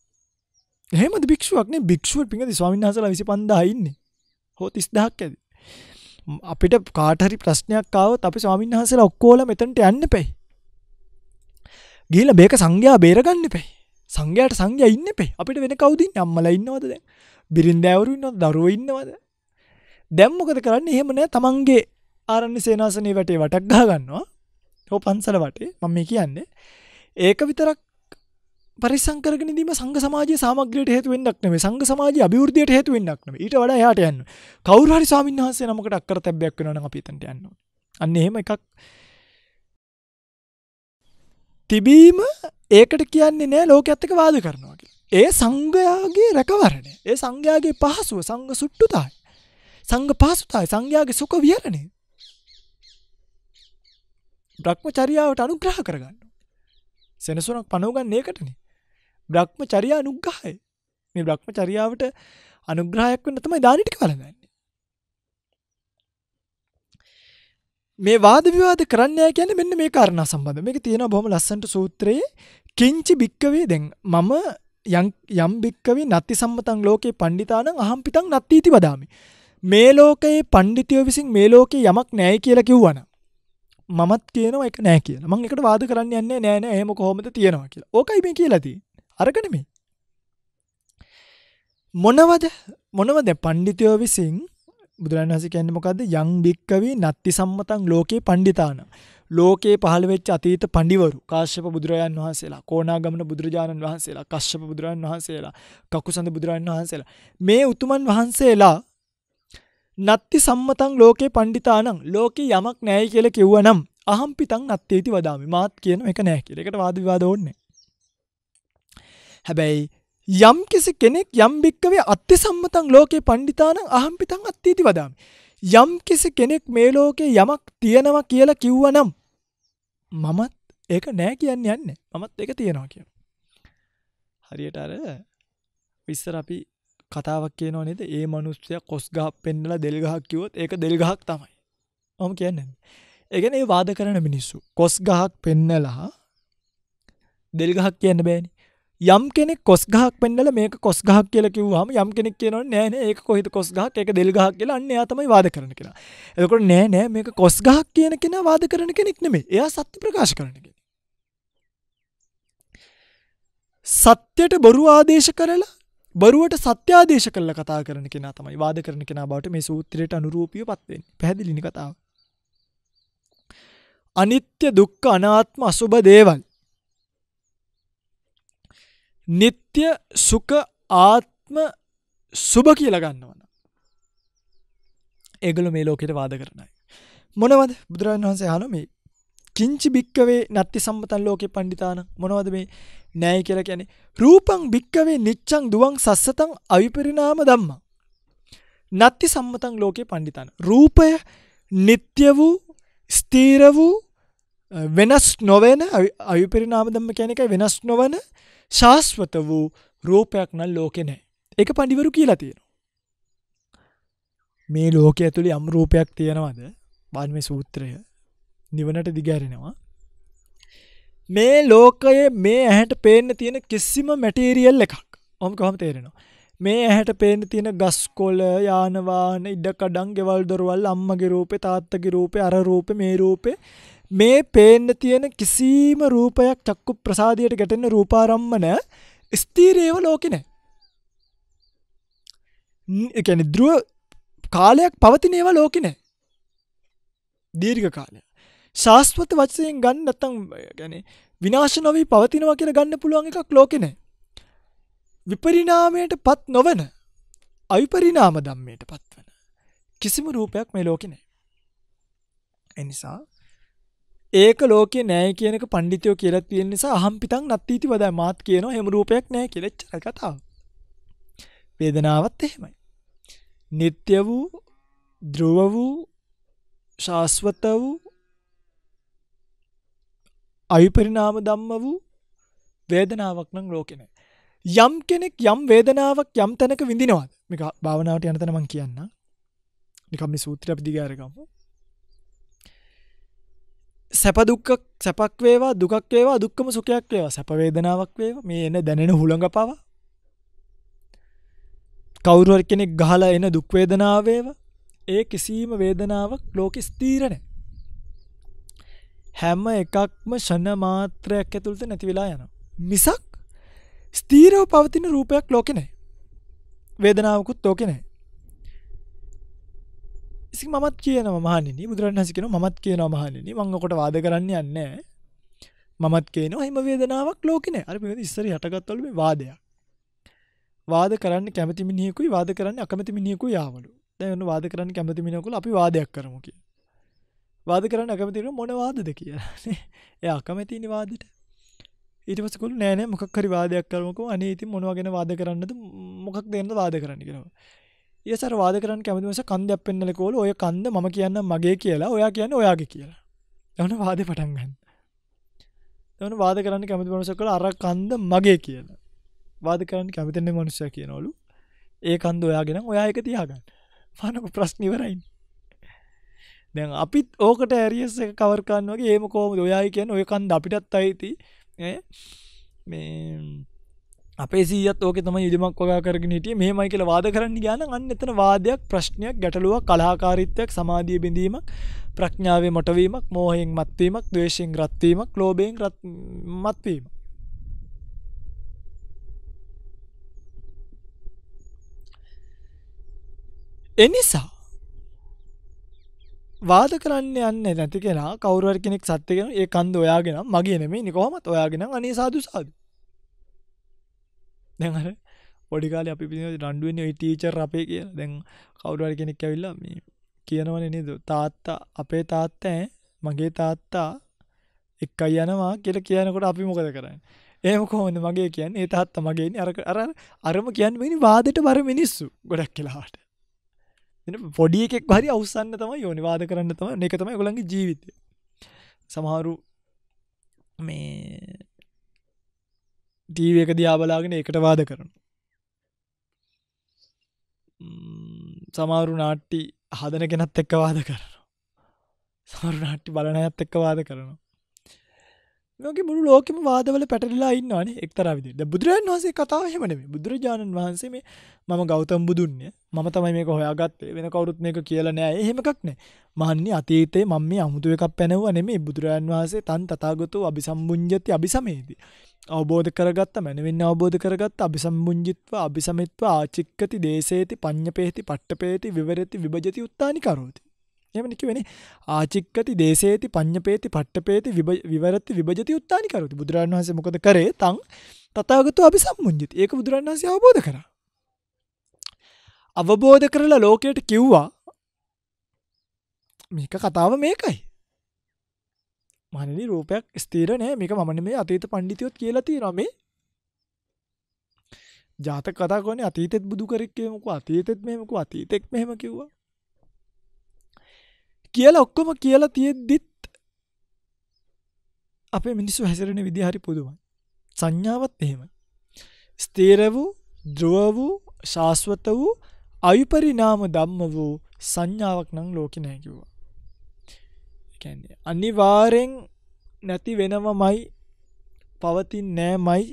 එහෙමද භික්ෂුවක් නේ භික්ෂුව පිටින් ස්වාමීන් වහන්සේලා 25000 ඉන්නේ. හෝ තිස්දහක් ඇද අපිට කාටහරි ප්‍රශ්නයක් ආවත් අපි ස්වාමීන් වහන්සේලා ඔක්කෝල මෙතනට යන්න පැයි ගිහිල්ලා මේක සංඝයා බේරගන්න පැයි සංඝයාට සංඝයා ඉන්න පැයි අපිට වෙන කවුද ඉන්නේ අම්මලා ඉන්නවද දැන් බිරින්දෑවරු ඉන්නවද දරුවෝ ඉන්නවද දැන් මොකද කරන්නේ එහෙම නෑ තමන්ගේ ආරණ්‍ය සේනාසනේ වටේ වටක් ගහ ගන්නවා හෝ පන්සල වටේ මම මේ කියන්නේ ඒක විතරක් පරිස්සම් කරගෙන ඉඳීම සංඝ සමාජයේ සාමග්‍රියට හේතු වෙන්නක් නෙමෙයි සංඝ සමාජයේ අභිවෘද්ධියට හේතු වෙන්නක් නෙමෙයි ඊට වඩා එහාට යන්න කවුරු හරි ස්වාමීන් වහන්සේ නමකට අක්කර තැබ්බයක් වෙනවා නම් අපි එතනට යන්න ඕනේ අන්න එහෙම එකක් තිබීම ඒකට කියන්නේ නෑ ලෝකයේත් එක්ක වාද කරනවා කියලා ඒ සංඝයාගේ රැකවරණය ඒ සංඝයාගේ පහසුව සංඝ සුට්ටුතාවය සංඝ පහසුතාවය සංඝයාගේ සුඛ විහරණය භ්‍රමචර්යාවට අනුග්‍රහ කරගන්න සෙනසුනක් පනව ගන්න ඒකටනේ බ්‍රහ්ම චරියා අනුග්‍රහය. මේ බ්‍රහ්ම චරියාවට අනුග්‍රහයක් වෙන්න තමයි දාන ටික වළඳන්නේ. මේ වාද විවාද කරන්නයි කියන්නේ මෙන්න මේ කාරණා සම්බන්ධ. මේක තියෙනවා බොහොම ලස්සනට සූත්‍රයේ කිංචි බික්කවේ දැන් මම යම් යම් බික්කවේ නත්ති සම්මතං ලෝකේ පණ්ඩිතානම් අහම් පිටං නත්තිති වදාමි. මේ ලෝකයේ පණ්ඩිතයෝ විසින් මේ ලෝකේ යමක් නැහැ කියලා කිව්වනම් මමත් කියනවා ඒක නැහැ කියලා. මම ඒකට වාද කරන්න යන්නේ නෑ නෑ එහෙම කොහොමද තියනවා කියලා. ඕකයි මේ කියලා තියෙන්නේ. අරගෙන මේ මොනවද මොනවද පණ්ඩිතයෝ විසින් බුදුරන් හස කියන්න මොකද යං භික්කවී නත්ති සම්මතන් ලෝකයේ පණ්ඩිතාන ලෝකයේ පහළවෙච්ච අතීත පණ්ඩිවරු කාශ්‍යප බුදුරජාන් වහන්සේලා කෝනාගමන බුදුරජාණන් වහන්සේලා කශ්‍යප බුදුරන් වහන්සේලා කකුසඳ බුදුරන් වහන්සේලා මේ උතුමන් වහන්සේලා නත්ති සම්මතන් ලෝකේ පණ්ඩිතානං ලෝකේ යමක් නෑයි කියලා කිව්වනම් අහම්පිතං නත්තේති වදාමි මාත් කියන එක නෑ කියලා. ඒකට වාද විවාද ඕනේ. හැබැයි යම් කිසි කෙනෙක් යම් භික්කවේ අත්ති සම්මතන් ලෝකේ පණ්ඩිතානං අහම්පිතං අත්තීති වදාම. යම් කිසි කෙනෙක් මේ ලෝකේ යමක් තියෙනවා කියලා කිව්ව නම් මමත් ඒක නෑ කියන්න යන්න මමත් ඒක තියෙනවා කිය. හරියට අර විස්සර අපි කතාවක් කියනවා නේද ඒ මනුස්සය කොස්ගහ පෙන්නලා දෙල්ගහක් කිවොත් ඒක දෙල්ගහක් තමයි මම කියන්න ඒගැන ඒ වාද කරන මිනිස්සු කොස් ගහක් පෙන්නලා දෙල්ගහක් කියන්න බෑනි යම් කෙනෙක් කොස්ගහක් පෙන්නල මේ කොස්ගහක් කියල කිව්වාම යම් කෙනෙක් කියන නෑන ඒ කොහිත කොස්ගහක් එක දෙල්ගහක් කියලා අන්න අතමයි වාද කරන කෙන එකට නෑ නෑ මේක කොස්ගහක් කියන කෙන වාද කරන කෙනෙක් නෙමේ එයා සත්‍ය ප්‍රකාශ කරන කෙන සත්‍යයට බොරු ආදේශ කරලා බරුවට සත්‍යාදේශ කරල කතා කරන කෙන තමයි වාද කරන කෙන බවට මේ සූත්‍රයට අනුරූපිය පත්වෙන් පැදිලිනි කතාව අනිත්‍ය දුක්ක අනාත්ම අසුභ දේවල් නিত্য සුඛ ආත්ම සුභ කියලා ගන්නවා නම් ඒගොල්ලෝ මේ ලෝකෙට වාද කරන අය මොනවද බුදුරජාණන් වහන්සේ අහන මේ කිංචි භික්කවේ නත්ති සම්මතන් ලෝකේ පණ්ඩිතාන මොනවද මේ නෑ කියලා කියන්නේ රූපං භික්කවේ නිච්ඡං දුවං සස්සතං අවිපරිණාම ධම්මං නත්ති සම්මතං ලෝකේ පණ්ඩිතාන රූපය නিত্য වූ ස්ථීර වූ වෙනස් නොවන අවිපරිණාම ධම්ම කියන එකයි වෙනස් නොවන ශාස්වත වූ රූපයක් නම් ලෝකෙ නැහැ. ඒක පඬිවරු කියලා තියෙනවා. මේ ලෝකයේ ඇතුලේ යම් රූපයක් තියෙනවද? බාල්මේ සූත්‍රය නිවනට දිගහැරෙනවා. මේ ලෝකයේ මේ ඇහැට පේන්න තියෙන කිසිම මැටීරියල් එකක්. ඔම් කොහොම තේරෙනවා? මේ ඇහැට පේන තියෙන ගස්කොල යානවාන ඉඩකඩම් ගෙවල් දොරවල් අම්මගේ රූපේ තාත්තගේ රූපේ අර රූපේ මේ රූපේ මේ පේන්න තියෙන කිසිම රූපයක් චක්කු ප්‍රසාදයට ගැටෙන රූපාරම්මන ස්ථීරේව ලෝකෙ නැහැ. ඒ කියන්නේ ධ්‍රුව කාලයක් පවතින ඒවා ලෝකෙ නැහැ. දීර්ඝ කාලය. ශාස්ත්‍රත වචයෙන් ගන්න නැත්නම් يعني විනාශ නොවි පවතිනවා කියලා ගන්න පුළුවන් එකක් ලෝකෙ නැහැ. විපරිණාමයටපත් නොවන අවිපරිණාම ධම්මයටපත් වන කිසිම රූපයක් මේ ලෝකෙ නැහැ. එනිසා ඒක ලෝකේ නෑ කියනක පණ්ඩිතයෝ කියලා තියෙන නිසා අහම්පිතං නත්තිති වදා මාත් කියනවා හැම රූපයක් නෑ කියලා එච්චර කතාව. වේදනාවත් එහෙමයි. නিত্য වූ ධ්‍රුව වූ ශාස්වත වූ අවිපරිණාම ධම්ම වූ වේදනාවක් නම් ලෝකේ නෑ. යම් කෙනෙක් යම් වේදනාවක් යම් තැනක විඳිනවාද? මේක භාවනාවට යන තැන මම කියන්න. නිකම් මේ සූත්‍රය අපි දිගහැරගමු. සැප දුක්ක සැපක් වේවා දුකක් වේවා දුක්කම සුකයක් වේවා සැපවේදනාවක් වේ මේ එන්න දැනෙන හුළඟ පවා කවුරුවර කෙනෙක් ගහලා එන දුක්වේදනාවේව ඒ කිසිීම වේදනාවක් ලෝක ස්තීරණ හැම එකක්ම ෂණ මාත්‍රයක් ඇතුළත නැතිවෙලා යන මිසක් ස්තීරව පවතින රූපයක් ලෝකෙනෑ වේදනාවකුත් ලෝකෙනෑ ඉසි මත් කියන මහනනි බුදුරන්හසිකෙන මත් කියන මහනනි මංගකොට වාද කරන්න යන්න මමත් කියන හම වේදනාවක් ලෝකන අර ඉස්සර හටගත්තොල වාදයක් වාද කරන්න කැමති මිනිියකුයි වාද කරන්න අකමති මිනිියකු යාවලු දැවන වාද කරන්න කැමති මිනිකුල අපි වාදයක් කරමුකි වාද කරන්න අකමතිර මොනවාදද කියන්නේ එය අකමැතිනි වාදට ඉටපසකුල් නෑනෑ මොකක්හරි වාදයක් කරමක අනේ ඉතින් මොනවාගෙන වාද කරන්නද මොකක් දෙන්න වාද කරන්න කෙනවා ඊයසර වාද කරන්න කැමති නිසා කන්දයක් පෙන්නලකෝල ඔය කන්ද මම කියන්නම් මගේ කියලා ඔයා කියන්නේ ඔයාගේ කියලා. එවන වාදේ පටන් ගන්න. එවන වාද කරන්න කැමති මනුස්සයෙක් කළා අර කන්ද මගේ කියලා. වාද කරන්න කැමති නැති මනුස්සයා කියනවලු ඒ කන්ද ඔයාගෙන ඔයා එක තියාගන්න. මනක ප්‍රශ්න ඉවරයිනේ. දැන් අපිත් ඕකට ඇරියස් එක කවර් කරන්න වගේ ඒම කොහොමද ඔයයි කියන්නේ ඔය කන්ද අපිටත් අයිති ඈ මේ අපේ සීයත් ඕක තම ඉඩමක් වගා කරගෙන හිටිය මෙහමයි කියල වාද කරන්න ගාන අන්න එතන වාදයක් ප්‍රශ්නයක් ගැටලුවක් කලාකාරිත්වයක් සමාධිය බිඳීමක් ප්‍රඥාවේ මොටවීමක් මෝහෙන් මත්වීමක් දවේශයෙන් රත්වීමක් ලෝබයෙන් මත්වීම එනිසා වාද කරන්න යන්න නැති කෙන කවරුවර කෙනෙක් සත්්‍යකෙන ඒ කන්ද ඔයාගෙන මගේ නෙමේ නිකොමත් ඔයාගෙන අනේ සාදු සාදු දැහර පොඩිකාල අපි පි රන්ඩුවෙන් ටීචර් අපේ කිය දැන් කවුඩුවල් කෙනෙක් ඇවිල්ලා මේ කියනවන නේද තාත්තා අපේ තාත්තා මගේ තාත්තා එක් අයනවා කියල කියනකොට අපි මොකද කරන්න ඒම කොහොඳ මගේ කියන්න ඒ තාත්ත මගේ අරක අර අරම කියන්න වෙනි වාදට බර මිනිස්සු ගොඩක් කියලාට පොඩි එකෙක් හරි අවසන්න තම යෝනි වාද කරන්න තම එක තමයි ගොළන්ගේ ජීවිතය සමහරු මේ ටීව එක දියාබලාගෙන එකට වාද කරන සමාරු නාට්ටි හදන කෙනත් එක්ක වාද කරන සමරු නාට්ටි බලන ඇත් එක්ක වාද කරනවා මේක මුළු ලෝකම වාදවල පැටලලා ඉන්නවාන එක්තරවිදි බුදුරජන් වහන්සේ කතාවහෙමන මේ බුදුරජාණන් වහන්සේ මේ මම ගෞතම් බුදුන්ය මම තමයි මේක හොයාගත් වෙන කවරුත් මේක කියලා නෑ එහෙමකක් නෑ මහන්නේ අතීතේ මම මේ අමුතුව එකක් පැනවුව නෙමේ බුදුරජන් වහන්සේ තන් තතාගතු අභිසම්බුංජති අභිසමේදී අවබෝධ කරගත්ත මැනවින් අවබෝධ කරගත් අභිසම්බුංජිත්ව අභිසමිත්ව ආචික්කති දේශේති පඤ්ඤපේති පට්ඨපේති විවරති විභජති උත්තානි කරෝති. එහෙමනේ කියවෙන්නේ ආචික්කති දේශේති පඤ්ඤපේති පට්ඨපේති විවරති විභජති උත්තානි කරෝති. බුදුරන් වහන්සේ මොකද කරේ? තං තථාගතෝ අභිසම්බුංජිත. ඒක බුදුරන් වහන්සේ අවබෝධ කරා. අවබෝධ කරලා ලෝකයට කිව්වා මේක කතාව මේකයි. මහණෙනි රූපයක් ස්ථිර නෑ මේක මම නෙමෙයි අතීත පඬිතියොත් කියලා තියෙනවා මේ ජාතක කතා කරන්නේ අතීතෙත් බුදු කරෙක් කියමුකෝ අතීතෙත් මෙහෙමකෝ අතීතෙක් මෙහෙම කිව්වා කියලා ඔක්කොම කියලා තියෙද්දිත් අපේ මිනිස්සු හැසිරෙන විදිහ හරි පුදුමයි සංඥාවත් එහෙමයි ස්ථීර වූ ධ්‍රුව වූ ශාස්වත වූ අයුපරිණාම ධම්ම වූ සංඥාවක් නම් ලෝකේ නැහැ කිව්වා කියන්නේ අනිවාරෙන් නැති වෙනව මයි පවතින් නෑ මයි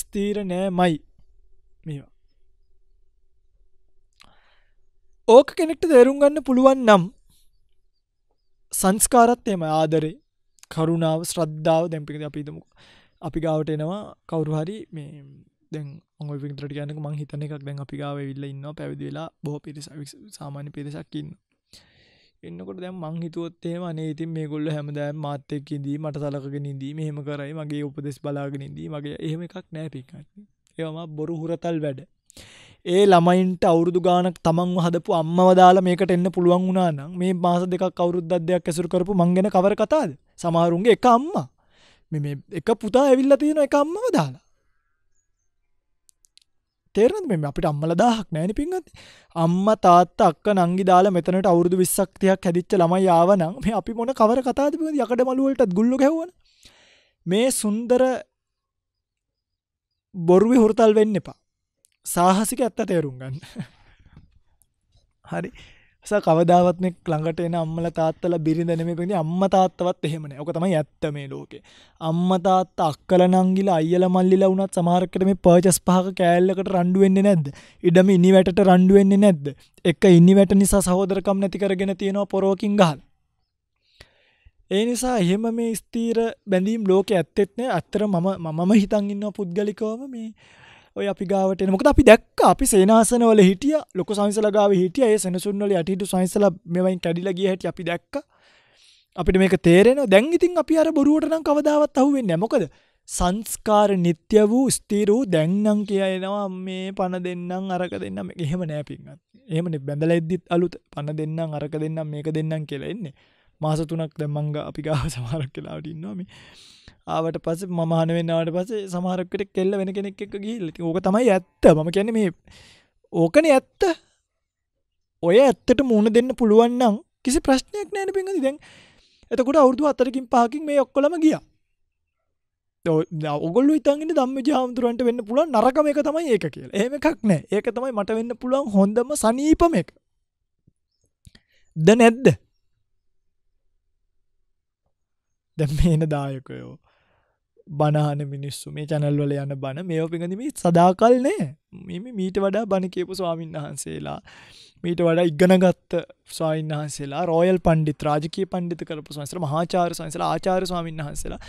ස්තීර නෑ මයි මේවා ඕක කෙනෙක්ට තේරුම් ගන්න පුළුවන් නම් සංස්කාරත් එම ආදරේ කරුණාව ශ්‍රද්ධාව දැම්පික අපිදමු අපි ගාවට එනවා කවුරු හරි මේ දැන් ඔ විින්ත්‍රට ගැනක මං හිතන එකක් දැන් අපි ගාව විල්ල ඉන්න පැවිදිවෙලා බොහ පිරිස සාමාන්‍ය පිරිසක්කින්න එන්නකොට දැම් මං හිතුවොත් එහෙම අනේ ඉතින් මේගොල්ල හැමදාම මාත් එක්ක ඉඳී මට සලකගෙන ඉඳී මෙහෙම කරයි මගේ උපදෙස් බලාගෙන ඉඳී මගේ එහෙම එකක් නෑ පිකන්නේ ඒවම බොරු හුරතල් වැඩ ඒ ළමයින්ට අවුරුදු ගානක් තමන්ව හදපු අම්මවදාලා මේකට එන්න පුළුවන් වුණානම් මේ මාස දෙකක් අවුරුද්දක් දෙයක් ඇසුරු කරපු මං ගැන කවර කතාද සමහරුන්ගේ එක අම්මා මේ එක පුතා ඇවිල්ලා තියෙන එක අම්මව දාලා තේරනද මෙම අපිට අම්මල දහක් නෑන පින්ගත් අම්ම තාත් අක් නංගි දාලා මෙතනට අවුරුදු විස්සක්තියක් හැදිච්ච ළමයි යාවනම් මේ අපි මොන කවර කතාද පිද යකඩ මළුවලටත් ගුල්ලු ගැවන මේ සුන්දර බොරුවි හුරතල් වෙන්න එපා සාහසික ඇත්ත තේරුම් ගන්න [laughs] හරි ස කවදාවත්නෙක් ළඟට එන අම්මල තාත්තල බිරිඳනම පිනි අම්ම තාත්තවත් එහෙමන ඕක තමයි ඇත්ත මේ ලෝකේ අම්ම තාත්ත අක්කල නංගිල අයල මල්ලිල වුණත් සමාරකට මේ පර්චස් පහක කෑල්ලකට රණ්ඩුවෙන්නේ නැද්ද ඉඩම ඉනි වැටට රණ්ඩුවෙන්නේ නැද්ද එක ඉනි වැට නිසා සහෝදරකම් නැති කරගෙන තියෙනවා පොරෝකින් ගහල් ඒ නිසා එහෙම මේ ස්තීර බැඳීම් ලෝක ඇත්තෙත්න අත්තර මම මම හිතන් ඉන්න පුද්ගලිකවම මේ ඔය අපි ගාවට මොකද අපි දැක්ක අපි සේනාසනවල හිටිය ලොක සංසලගාව හිටිය ඒ සැනසුන්වල යටහිටු සංසල මෙවයින් කැඩිලගිය හැට අපි දැක්ක අපිට මේක තේරෙන දැන් ඉතින් අපි අර බොරුවටනම් කවදාවත් අහුවෙන්න මොකද සංස්කාර නිත්‍ය වූ ස්තීරූ දැන්නම් කියයනවා මේ පණ දෙන්නම් අරක දෙන්නම් එහෙම නෑපින්ත් එහෙමනි බැඳල එද්දිත් අලුත් පණ දෙන්නම් අරක දෙන්නම් මේක දෙන්නම් කියලා එන්නේ මාස තුනක් දැම්මංග අපි ගාව සමහරක් කලාට ඉන්නවාම ආවට පස මහන වෙන්නවට පසේ සමහරක්කට කෙල්ල වෙන කෙනෙක් එක ගිල්ල ඕක තමයි ඇත්ත මම කැන මේ ඕකන ඇත්ත ඔය ඇත්තට මුණ දෙන්න පුළුවන්නම් කිසි ප්‍රශ්නයක් නෑන පිඟති දැන් එතකොට අවුදු අතරකින් පාකින් මේ ඔක්කොලම ගිය ඔගොල්ලු ඉතන්ගෙන දම්ම ජාමුතුරන්ට වෙන්න පුළුවන් නරකම එක තමයි ඒක කියල ඒම එකක් නෑ ඒක තමයි මට වෙන්න පුළුවන් හොඳම සනීපම එක ද නැද්ද දැ මේන දායකයෝ බනාන මිනිස්සු මේ චැනල්වල යන බණ මේ පිඟඳමිත් සදාකල් නෑ මෙම මීට වඩා බණකේපු ස්වාමීන් වහන්සේලා මීට වඩා ඉගනගත්ත ස්වාමීන් වහන්සේලා රෝයල් පණ්ඩිත් රාජකී පණ්ඩිත කරපු සංසර මහාචාර සංසල ආචාර ස්වාමීන් වහන්සේලා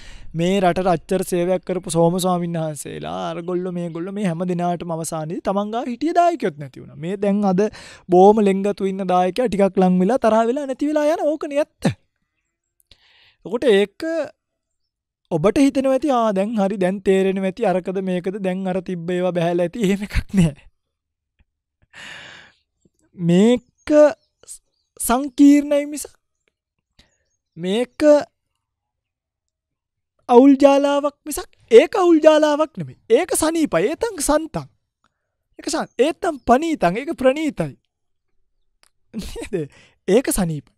මේ රට රච්චර සේවයක් කරපු සෝම ස්වාමීන් වහන්සේලා අරගොල්ල මේ ගොල්ල මේ හැම දෙනාට මවසානයේ තමන්ගා හිටිය දායකයොත් නැතිවුණ මේ දැන් අද බෝම ලෙංගතු ඉන්න දායකයා ටිකක් ලංවෙලා තරහ වෙලා නැතිවෙලා යන ඕකන ඇත්ත එකොට ඒක ඔබට හිතෙනවා ඇති ආ දැන් හරි දැන් තේරෙනවා ඇති අරකද මේකද දැන් අර තිබ්බ ඒවා බහැලා ඇති එහෙම එකක් නෑ මේක සංකීර්ණයි මිස මේක අවුල් ජාලාවක් මිසක් ඒක අවුල් ජාලාවක් නෙමෙයි ඒක සනීපයි ඒතං සන්තං ඒක සන් ඒතම් පනීතං ඒක ප්‍රනීතයි නේද ඒක සනීපයි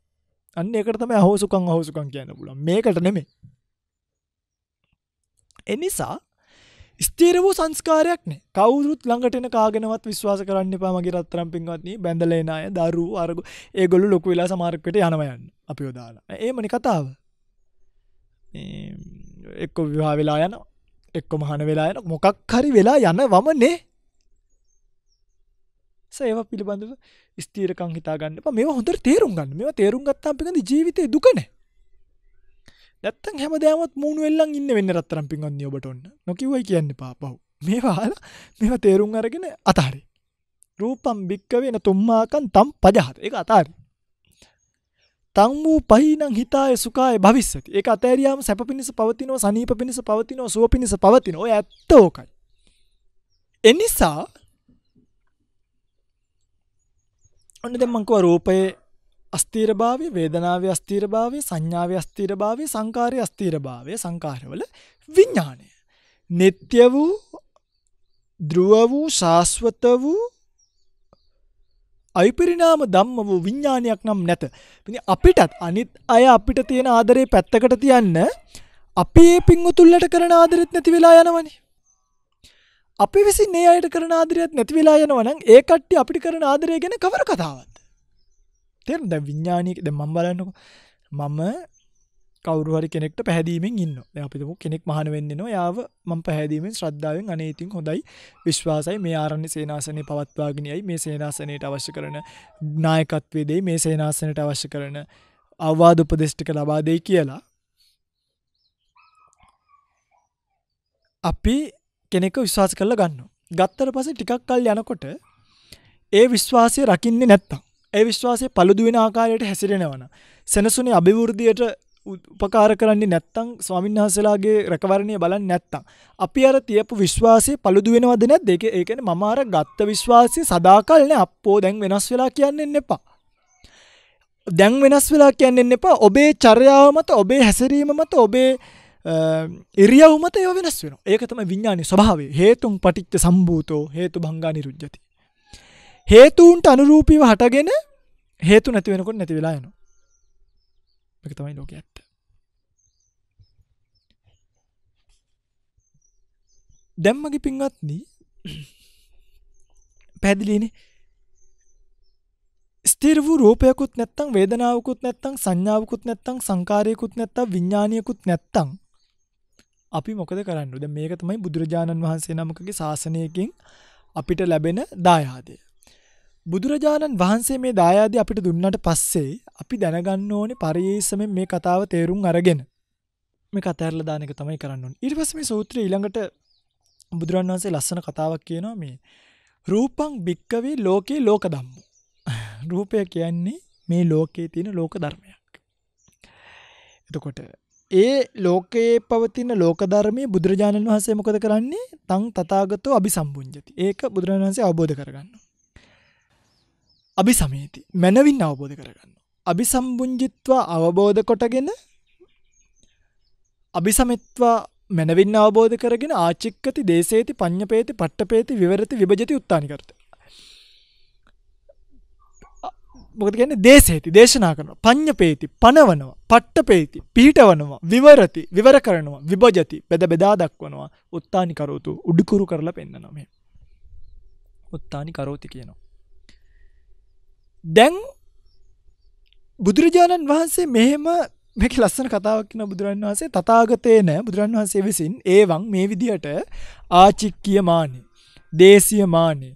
අන්න එකට තම අහෝසුකං අහෝසුකං කියන්න පුලන් මේකට නෙමේ එනිසා ස්තීර වූ සංස්කාරයක් නේ කවුරුත් ළඟටන කාගෙනවත් විශ්වාස කරන්න එපා මගේ රත්තරම් පින්වත්න බැඳලේන අය දරු අරග ඒගොල්ු ලොකු වෙලා සමාර්කට යනවයන් අපි යොදාලා ඒමනි කතාව එක්ක විවා වෙලා යන එක්ක මහන වෙලා යන මොකක් හරි වෙලා යන වමනේ සේව පිළිබඳව ස්තීරකං හිතාගන්න මේ හොඳට තේරුම් ගන්න මෙ තේරුම් ගත්තා පිකඳ ජීවිතය දුකන නැත්තන් හැම දෑමත් මුණු වෙල්ලන් ඉන්න වෙන්න රත්තරම් පිගන්න ඔබට ඔන්න නොකිවයි කියන්න පාපහු මේවාල මෙ තේරුම් අරගෙන අතාරි රූපම් භික්ක වෙන තුම්මාකන් තම් පජහත එක අතාරි තං වූ පහිනං හිතාය සුකාය භවිස්සති ඒ අතෑරයාම සැප පිණිස පවතිනෝ සනීප පිණිස පවතිනෝ සුව පිණිස පවතින ඔය ඇත්ත ඕකයි එනිසා ඔන්න දැන් මං කිව්වා රූපයේ අස්තීරභාවය වේදනාවේ අස්තීරභාවය සංඥාවේ අස්තීරභාවය සංකාරයේ අස්තීරභාවය සංකාරවල විඥාණය. නিত্য වූ ධ්‍රුව වූ ශාස්වත වූ අයිපරිණාම ධම්ම වූ විඥානයක් නම් නැත. ඉතින් අපිටත් අනිත් අය අපිට තියෙන ආදරේ පැත්තකට තියන්න අපේ පිංගුතුල්ලට කරන ආදරෙත් නැති වෙලා යනවනේ. අපි විසින් ඒ අයට කරන ආදරයත් නැති වෙලා යනවනම් ඒ කට්ටි අපිට කරන ආදරය ගැන කවර කතාවක්ද තේරුම් දැන් විඥානීයක දැන් මම බලන්නකෝ මම කවරුහරි කෙනෙක්ට පැහැදීමෙන් ඉන්න අපිතම කෙනෙක් මහන වෙන්නෙනවා යාව මම පැහැදීමෙන් ශ්‍රද්ධාවෙන් අනේතින් හොඳයි විශ්වාසයි මේ ආරණ්‍ය සේනාසනය පවත්වාගෙනයයි මේ සේනාසනයට අවශ්‍ය කරන නායකත්වේදේ මේ සේනාසනයට අවශ්‍ය කරන අවවාද උපදෙෂ්ටික ලබාදයි කියලා අපි කෙනෙක විශ්වාස කරලා ගන්න. ගත්තර පස ටිකක් කල් යනකොට ඒ විශ්වාසය රකින්නේ නැත්තම්. ඒ විශ්වාසය පළුදුවෙන ආකාරයට හැසිරෙනවන. සෙනසුනේ අභිවෘද්ධියට උපකාර කරන්නේ නැත්තං ස්වාමින් වහසලාගේ රැකවරණය බලන්න නැත්තං. අපි අර තියපු විශ්වාසය පළුදුවෙනවද නැත් දෙක ඒකන මමාර ගත්ත විශ්වාසය සදාකල්න අපෝ දැන් වෙනස් වෙලා කියන්නෙන්න එපා. දැන් වෙනස් වෙලා කියන්නෙන්න එපා ඔබේ චර්යාව මත ඔබේ හැසිරීම මත ඔබේ ඉරියව්මත ඒව වෙනස් වෙන ඒක තම විඤ්ඥානි ස්වභාවේ හේතුන් පටිච්ච සම්භූතෝ හේතු භංගා නිරුද්ජති. හේතුූන්ට අනුරූපීව හටගෙන හේතු නැති වෙනකොට නැති වෙලා යන එක තමයි ලෝක ඇත්ත. දැම්මගේ පින්වත්න පැදිලිනේ ස්තීර වූ රූපයකුත් නැත්තං වේදනාවකුත් නැත්තං සංඥාවකුත් නැත්තං සංකාරයකුත් නැත්තම් විඤ්ඥානයකුත් නැත්තං අපි මොකද කරන්න ද මේක තමයි බුදුරජාණන් වහන්සේ නමකගේ ශාසනයකින් අපිට ලැබෙන දායාදය. බුදුරජාණන් වහන්සේ මේ දායාද අපිට දුන්නට පස්සේ අපි දැනගන්න ඕනේ පරියේසම මේ කතාව තේරුම් අරගෙන මේ කතෑරල දානක තමයි කරන්න ඉර් පසම සූත්‍ර ඉළඟට බුදුරන් වහන්සේ ලස්සන කතාවක් කියනවා මේ රූපං භික්කවේ ලෝකයේ ලෝක දම්ම. රූපය කියන්නේ මේ ලෝකයේ තියෙන ලෝක ධර්මයක්. එතකොට ඒ ලෝකයේ පවතින ලෝකධර්මයේ බුදුරජාණන් වහන්සේ මොකද කරන්නේ? තං තථාගතෝ අபிසම්බුඤ්ජති. ඒක බුදුරජාණන් වහන්සේ අවබෝධ කරගන්නවා. අபிසමේති. මනවින් අවබෝධ කරගන්නවා. අபிසම්බුඤ්ජිත්ව අවබෝධ කොටගෙන අபிසමෙත්ව මනවින් අවබෝධ කරගෙන ආචික්කති දේසේති පඤ්ඤපේති පට්ඨපේති විවරති විභජති උත්තානි කරත. මොකද ගැන දේශේති දේශනා කරන පං්ඥ පේති පනවනවා පට්ට පේති පිහිටවනවා විවරති විවර කරනවා විභජති බැද බෙදා දක්වනවා උත්තානිකරෝතු උඩිකුරු කරලා පෙන්න්නනොම උත්තානිකරෝති කියනවා. දැන් බුදුරජාණන් වහන්සේ මෙහෙම මේක ලස්සන කතාවක් න බුදුරන් වහන්සේ තතාගතය නෑ බුදුරන් වහන්සේ විසින් ඒවන් මේ විදිහට ආචික්කිය මානෙ දේශය මානෙ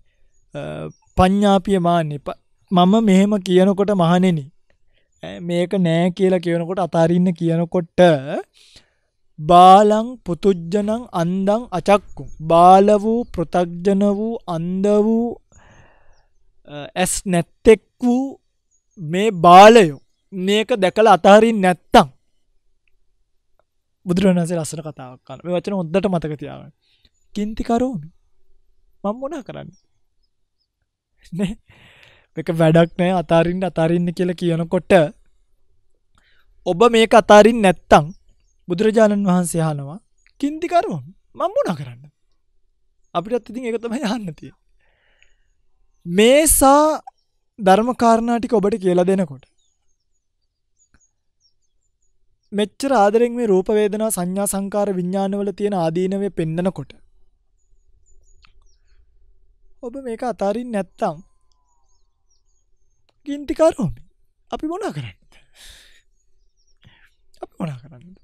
පඤ්ඥාපිය මානෙ මම මෙහෙම කියනකොට මහනෙනි මේක නෑ කියලා කියනකොට අතාරන්න කියනකොට බාලං පුතුජ්ජනං අන්දං අචක්කු බාල වූ ප්‍රතක්ජන වූ අන්ද වූ ඇස් නැත්තෙක් වූ මේ බාලයෝ මේක දැකළ අතහරින් නැත්තං බුදුරණසේ ලස්සන කතාවක්න්න මේ වචන හොද්දට මතක තියාව කින්තිකරෝමි මං මොනා කරන්න නෑ එක වැඩක් නෑ අතාරින්ට අතාරින්න කියල කියනකොට ඔබ මේක අතාරින් නැත්තං බුදුරජාණන් වහන්සේ හනවා කින්තිකරුවන් මම්බුණ කරන්න අපිටත් ඉතින් එකතම යන්නතිය මේසා ධර්මකාරණාටික ඔබට කියලා දෙනකොට මෙච්චර ආදරෙන් මේ රූපවේදනා සංඥා සංකාර විඤ්ඥානවල තියෙන ආදීනවය පෙන්න්නනකොට ඔබ මේක අතාරින් නැත්තම් ගින්ටිකාරෝමි. අපි මොනා කරන්නද? අපි මොනා කරන්නද?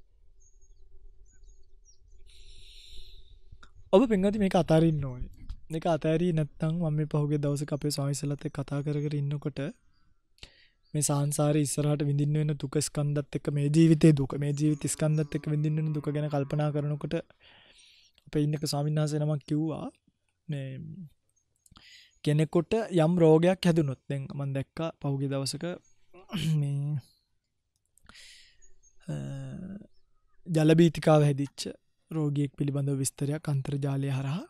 ඔබ පෙන්ගති මේක අතාරන්න ඕයි එක අතෑරී නැත්තං මම පහුගේ දවස අපේ සවිසලත කතා කරකර ඉන්නකොට මේ සංසාර ඉස්සරහට විඳින්න වෙන දුක ස්කන්දත් එක්ක මේ ජීවිතේ දුක මේ ජීවිත ස්කන්දත් එක්ක විඳින්න වෙන දුක ගැන කල්පනා කරනකොට අපේ ඉන්නක ස්වාමීන් වහන්සේ නමක් කිව්වා මේ කෙනෙකුට යම් රෝගයක් හැදුනොත් දෙ මන් දැක්ක පෞගි දවසක [clears throat] ජලබීතිකාව හැදිච්ච රෝගියෙක් පිළිබඳව විස්තරයක් අන්තර්ජාලය හරහා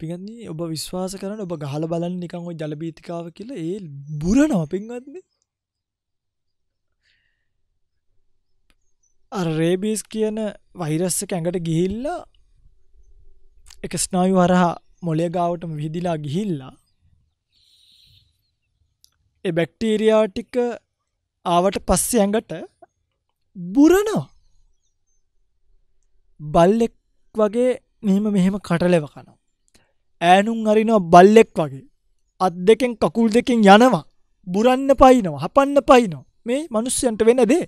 පිගන්නේ ඔබ විශ්වාස කරන ඔබ ගහල බලන්න නිකං ඔයි ජලබීතිකාව කියලා ඒ බුරනව පින්වත්න්නේ රේබිස් කියන වෛරස්ස කැඟට ගිහිල්ල එක ස්නායු වරහා මොලේ ගාවටම විහිදිලා ගිහිල්ලා ඒ බැක්ටීරියා ටික ආවට පස්සේ ඇඟට බුරනවා බල්ලෙක් වගේ මෙහෙම මෙහෙම කටලෙව කනවා ඈනුම් අරිනවා බල්ලෙක් වගේ අත් දෙකෙන් කකුල් දෙකෙන් යනවා බුරන්න පයිනවා හපන්න පයිනවා මේ මනුස්්‍යයන්ට වෙන දේ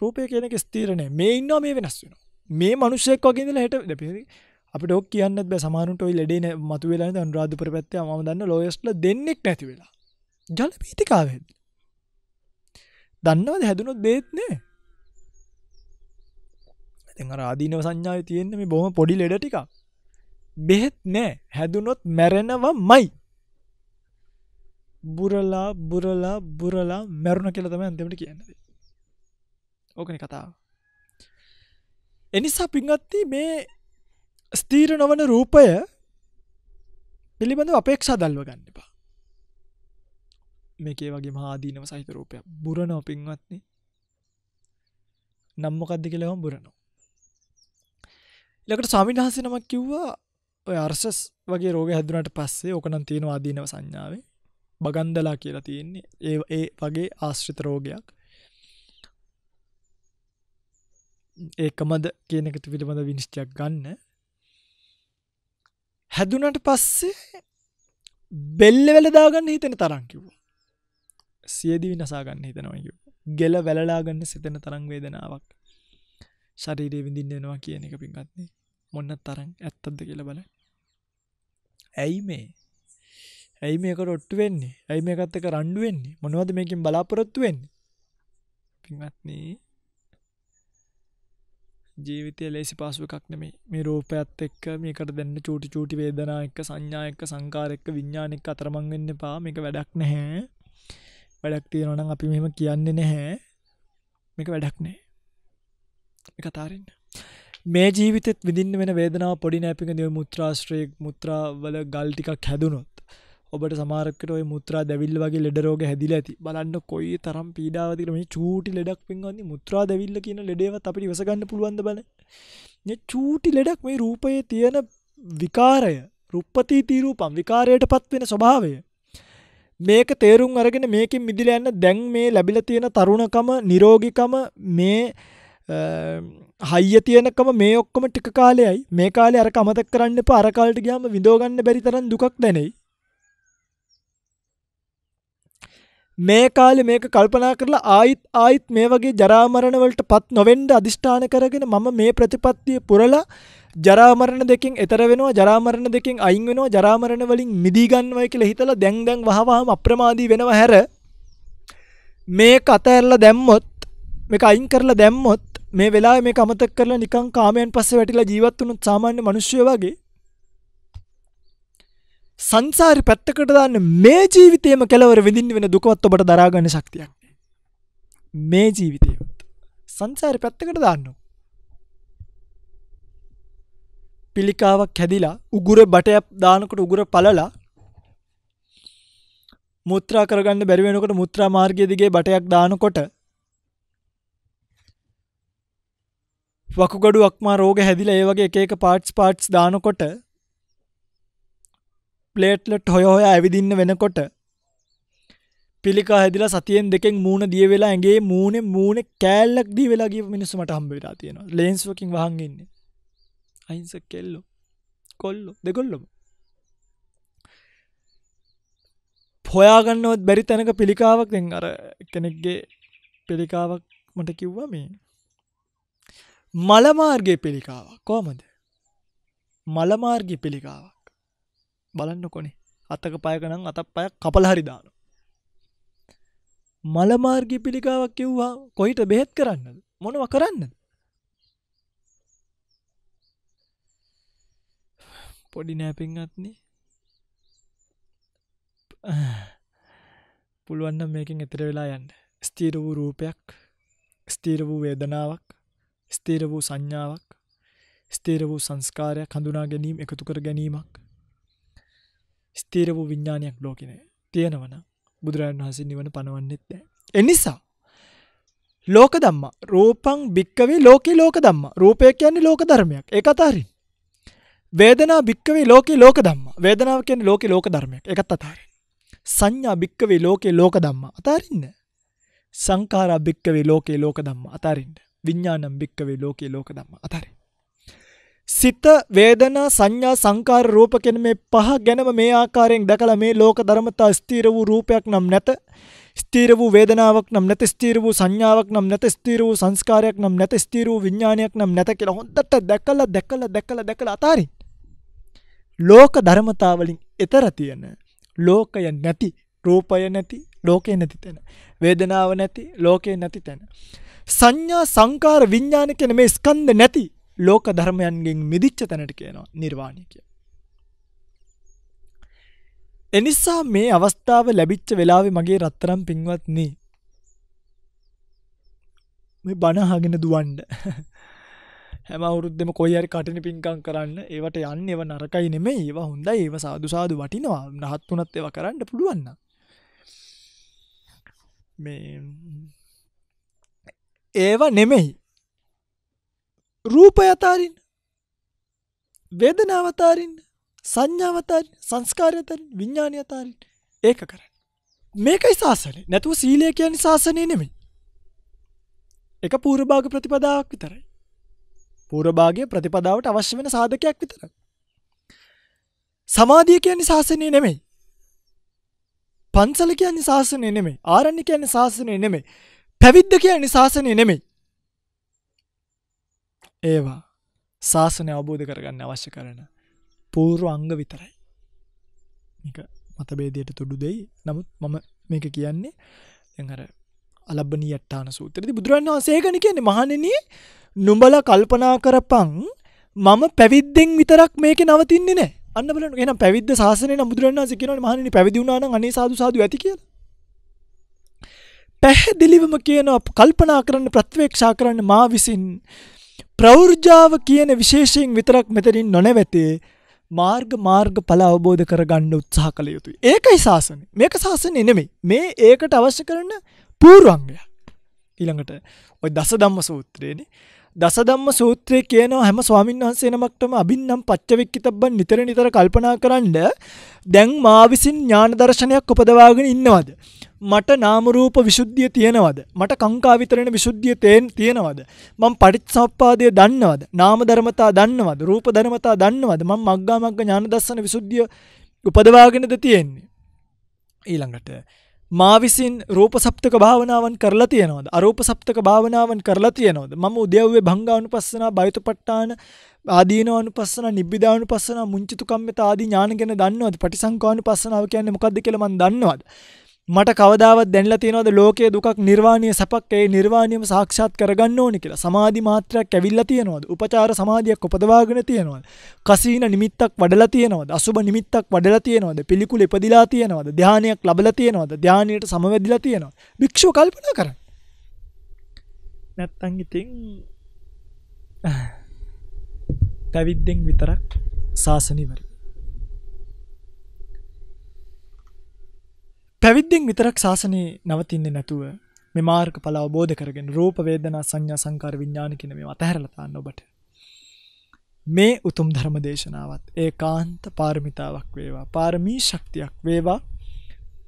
රූපය කියනක ස්තීරණය මේ ඉන්නවා මේ වෙනස් වෙන මේ මනුස්සෙක් වගේ ඉඳලා හෙට අපිට ඔක් කියන්න බෑ සමාරුන්ට ඔයි ලෙඩේ මතු වෙලා අනුරාධපුර පැත්තේ ම දන්න ලෝයස්ල දෙන්නෙක් නැති වෙලා ජල පීතිකාවෙන් දන්නවද හැදුණොත් දේත්නේ ඇතිර ආදීනව සංඥාව තියෙන්නේ මේ බොහම පොඩි ලෙඩ ටික බෙහෙත් නෑ හැදුනොත් මැරෙනවා මයි බුරලා බුරලා බුරලා මැරුණ කියලතම ඇන්තමට කියන්නේ ඕකන කතාව එනිසා පින්වත්ති මේ ස්ථීර නොවන රූපය පිළිබඳ අපේක්ෂා දල්ව ගන්න එපා මේකේ වගේ මහාදීනව සහිත රූපයක් බුරනෝ පින්වත්නි නම්මොකක්ද කියලවම් බුරනෝ ලකට සාමින්හස නමක් කිව්වා ඔය අර්ශස් වගේ රෝග හැදුනට පස්සේ ඕකනම් තියෙනවා අදීනව සංඥාවේ බගන්දලා කියලා තියෙන්නේ ඒ ඒ වගේ ආශ්‍රිත රෝගයක් ඒකමද කියනකට පිළිබඳ විනිශ්චයක් ගන්න හැදුනට පස්සේ බෙල්ලවැල දාගන්න හිතෙන තරම් කිව්වා. සියදි විනාසා ගන්න හිතනවා කිව්වා. ගෙල වැලලා ගන්න සිතෙන තරම් වේදනාවක් ශරීරයේ විඳින්න වෙනවා කියන එක පින්වත්නි. මොන තරම් ඇත්තද කියලා බලන්න. ඇයි මේ? ඇයි මේකට ඔට්ටු වෙන්නේ? ඇයි මේකත් එක්ක රණ්ඩු වෙන්නේ? මොනවද මේකෙන් බලාපොරොත්තු වෙන්නේ? පින්වත්නි ජීවිතය ලේසි පාසුව එකක් නෙමේ මේ රෝපයත් එක්ක මේකට දෙන්න චූටි චූටි වේදනා එක්ක සංඥා එක්ක සංකාර එක්ක විඥාන එක්ක අතරමං වෙන්න එපා මේක වැඩක් නැහැ වැඩක් තියෙනවා නම් අපි මෙහෙම කියන්නේ නැහැ මේක වැඩක් නෑ මේක අතාරින්න මේ ජීවිතෙත් විඳින්න වෙන වේදනාව පොඩි නෑ පිඟ දෙව මුත්‍රාශ්‍රය මුත්‍රාවල ගල් ටිකක් හැදුනොත් ඔබට සමාරක්කට ඔය මුත්‍රා දැවිල් වගේ ලෙඩරෝග හැදිල ඇති බලන්න කොයි තරම් පීඩාවතිර මේ චූටි ලෙඩක් පින්වන්නේ මුත්‍රා දැවිල්ල කියන ලෙඩේවත් අපි වසගන්න පුළුවන්ද බල චූටි ලෙඩක් මේ රූපයේ තියෙන විකාරය රුප්පතී තීරූපම් විකාරයට පත්වෙන ස්වභාවය මේක තේරුම් අරගෙන මේකින් මිදිල යන්න දැන් මේ ලැබිල තියෙන තරුණකම නිරෝගිකම මේ හයිය තියනකම මේ ඔක්කොම ටික කාලයයි මේ කාලේ අර අමතක් කරන්න පරකාලට ගයාම විදෝගන්න බැරි තරන් දුකක් දැනෙයි මේ කාලේ මේක කල්පනා කරලා ආයිත් ආයිත් මේ වගේ ජරා මරණ වලට පත් නොවෙන්න අදිෂ්ඨාන කරගෙන මම මේ ප්‍රතිපත්තිය පුරලා ජරා මරණ දෙකෙන් එතර වෙනවා ජරා මරණ දෙකෙන් අයින් වෙනවා ජරා මරණ වලින් මිදී ගන්නවයි කියලා හිතලා දැන් දැන් වහවහම අප්‍රමාදී වෙනව හැර මේක අතහැරලා දැම්මොත් මේක අයින් කරලා දැම්මොත් මේ වෙලා මේ අමතක් කරලා නිකං කාමයන් පස්සේ වැටිලා ජීවත් වුණු සාමාන්‍ය මිනිස්සු වගේ සංසාරි පැත්තකට දාන්න මේ ජීවිතයම කෙලවර විඳින්න වෙන දුකවත් ඔබට දරාගන්න ශක්තියක් මේ ජීවිතයවත් සංසාරි පැත්තකට දාන්න පිළිකාවක් හැදිලා උගුර බටයක් දානකොට උගුර පලලා මුත්‍රා කරගන්න බැරි වෙනකොට මුත්‍රා මාර්ගයේ දිගේ බටයක් දානකොට වකුගඩුවක්ම රෝග හැදිලා ඒ වගේ එක එක පාර්ට්ස් පාර්ට්ස් දානකොට ප්ලේට්ලට් හොය හොය ඇවිදින්න වෙනකොට පිළිකා හැදිලා සතියෙන් දෙකෙන් මූුණ දිය වෙලා ඇගේ මූුණ මූුණ කෑල්ලක් දී වෙලාගේ මිනිස්සුමට හම්බවෙලා තියෙනවා ලේන්ස්වකින් වහගන්නේ අයින්ස කෙල්ලෝ කොල්ලු දෙකොල්ලොම හොයාගන්නවත් බැරි තැනක පිළිකාවක් දෙෙන් අර කෙනෙක්ගේ පිළිකාවක් මට කිව්වා මේ මලමාර්ගය පිළිකාවක් කෝමද මලමාර්ගි පිළිකාවක් බලන්න කොනේ අත්තක පයකනම් අතක් පය කපල හරි දාන මලමාර්ගි පිළිකාවක් කිව්වා කොයිට බෙහෙත් කරන්නද මොනව කරන්නද පොඩි නෑපින්ගත්න පුළුවන්න මේකින් එතර වෙලා යන්න ස්තීර වූ රූපයක් ස්තීර වූ වේදනාවක් ස්තීර වූ සංඥාවක් ස්තේර වූ සංස්කාරයක් හඳුනා ගැනීම එකතු කර ගැනීමක් ස්තීර වූ විඤ්ඥානයක් ලෝකනය තියෙනවන බුදුරන් වහසේ නිවන පනවන්නෙත්ද. එනිසා ලෝක දම්ම රූපං භික්කවේ ලෝකේ ලෝක දම්ම රූපය කියන්නේ ලෝක ධර්මයක් එක අතාරින් වේදනා භික්කවේ ලෝකේ ලෝක දම්ම වේදනාව කියන්නේ ලෝකේ ලෝක ධර්මයක් එකත් අතාරින් සංඥා භික්කවේ ලෝකේ ලෝක දම්ම අතාරින්න සංකාරා භික්කවේ ලෝකේ ලෝක දම්ම අතාරින්න විඤ්ඥානම් භික්කවේ ලෝකේ ලෝක දම්ම අතාරින් සිත වේදනා සංඥා සංකාර රූප කියන මේ පහ ගැනම මේ ආකාරයෙන් දැකලා මේ ලෝක ධර්මතා ස්ථිර වූ රූපයක් නම් නැත ස්ථිර වූ වේදනාවක් නම් නැත ස්ථිර වූ සංඥාවක් නම් නැත ස්ථිර වූ සංස්කාරයක් නම් නැත ස්ථිර වූ විඥානයක් නම් නැත කියලා හොඳට දැකලා දැකලා දැකලා දැකලා අතාරින් ලෝක ධර්මතා වලින් ඈතර තියෙන ලෝකය නැති රූපය නැති ලෝකේ නැති තැන වේදනාව නැති ලෝකේ නැති තැන සංඥා සංකාර විඥාන කියන මේ ස්කන්ධ නැති ලෝක ධර්මයන්ගෙන් මිදිච්ච තැනට කියනවා නිර්වාණය කිය. එනිසා මේ අවස්ථාව ලැබිච්ච වෙලාවෙ මගේ රත්තරම් පින්වත්න්නේ මේ බණහාගෙන දුවන්ඩ හැම අවුරුද්දෙම කොයිහරි කටින පින්කං කරන්න ඒවට යන්න ඒව නරකයි නෙමේ ඒවා හොඳයි ඒව සාදුසාදු වටිනවා නහත් වනත් ඒව කරන්න පුළුවන්න මේ ඒවා නෙමෙයි රූපය අතාරින්න වේදනාව අතාරින්න සංඥාව අතාරින්න සංස්කාරය අතාරින්න විඥානය අතාරින්න ඒක කරන්න මේකයි ශාසනය නැතුව සීලය කියන්නේ ශාසනය නෙමෙයි එක පූර්වභාග ප්‍රතිපදාවක් විතරයි පූර්වභාගයේ ප්‍රතිපදාවට අවශ්‍ය වෙන සාධකයක් විතරයි සමාධිය කියන්නේ ශාසනය නෙමෙයි පන්සල කියන්නේ ශාසනය නෙමෙයි ආරණ්‍ය කියන්නේ ශාසනය නෙමෙයි පැවිද්ද කියන්නේ ශාසනය නෙමෙයි ඒවා ශාසනය අවබෝධ කරගන්න අවශ්‍ය කරන පූර්ව අංග විතරයි. මේක මතබේදයට තුඩු දෙයි නමුත් මම මේක කියන්නේ එහර අලබනි අට්ටාන සූතරති බුදුරන් වන්සේකන කියන්නේ මහනන නුඹල කල්පනා කරපං මම පැවිද්දෙන් විතරක් මේක නවතින්නේ නෑ අන්න බල එන පැවිද සාසනය බුදුරන් සිකන මහනනි පැවිදිුණාන අනේ සාදු සාදු ඇති කියලා පැහැදිලිවම කියන කල්පනා කරන්න ප්‍රත්වේක්ෂා කරන්න මා විසින් ප්‍රෞර්ජාව කියන විශේෂයෙන් විතරක් මෙතනින් නොනැවතේ මාර්ග මාර්ග පල අවබෝධ කරගන්න උත්සාහ කළ යුතුයි. ඒකයි ශාසන මේක ශාසන එනෙමයි මේ ඒකට අවශ්‍ය කරන පූර්වංගය. ඊළඟට ඔය දස දම්ම සූත්‍රයනේ දසදම්ම සූත්‍රය කියන හැම ස්වාමින් වහන්සේ නමක්ටම අබින්නම් පච්චවික්කි තබ්බන් නිතර නිතර කල්පනා කරන්න දැන් මා විසින් ඥාන දර්ශනයක් උපදවාගෙන ඉන්නවද. මට නාම රූප විසුද්ධිය තියෙනවද? මට කාංකා විතරණ විසුද්ධිය තියෙනවද? මම පටිච්චසමුප්පාදය දන්නවද? නාම ධර්මතා දන්නවද? රූප ධර්මතා දන්නවද? මම මග්ගා මග්ග ඥාන දර්ශන විසුද්ධිය උපදවාගෙනද තියෙන්නේ? ඊළඟට මා විසින් රූප සප්තක භාවනාවන් කරලා තියෙනවද? අරූප සප්තක භාවනාවන් කරලා තියෙනවද? මම උද්‍යව්වේ භංගානුපස්සනා, බයතුපට්ඨාන ආදීනවනුපස්සන නිබ්බිදානුපස්සන මුංචිතුකම්මත ආදී ඥාන ගැන දන්නවද? පටිසංකානුපස්සනාව කියන්නේ මොකක්ද කියලා මම දන්නවද? මට කවදාවත් දැනලා තියෙනවද ලෝකයේ දුකක් නිර්වාණීය සැපක් ඒ නිර්වාණියම සාක්ෂාත් කරගන්න ඕනි කියලා. සමාධි මාත්‍රයක් ඇවිල්ලා තියෙනවද? උපචාර සමාධියක් උපදවාගෙන තියෙනවද? කසීන නිමිත්තක් වඩලා තියෙනවද? අසුබ නිමිත්තක් වඩලා තියෙනවද? පිළිකුල ඉපදිලා තියෙනවද? ධානයක් ලැබලා තියෙනවද? ධානයට සමවැදිලා තියෙනවද? භික්ෂුව කල්පනා කරන්න. නැත්තම් ඉතින් [sighs] පැවිද්දෙන් විතරක් සාසනිවරයි. පැවිද්දෙන් විතරක් ශාසනය නවතින්නේ නැතුව මේ මාර්ග ඵල අවබෝධ කරගෙන රූප වේදනා සංඥා සංකාර විඥාන කියන මේවා අතහැරලා තාන්න ඔබට මේ උතුම් ධර්ම දේශනාවත් ඒකාන්ත පාරමිතාවක් වේවා පාරමී ශක්තියක් වේවා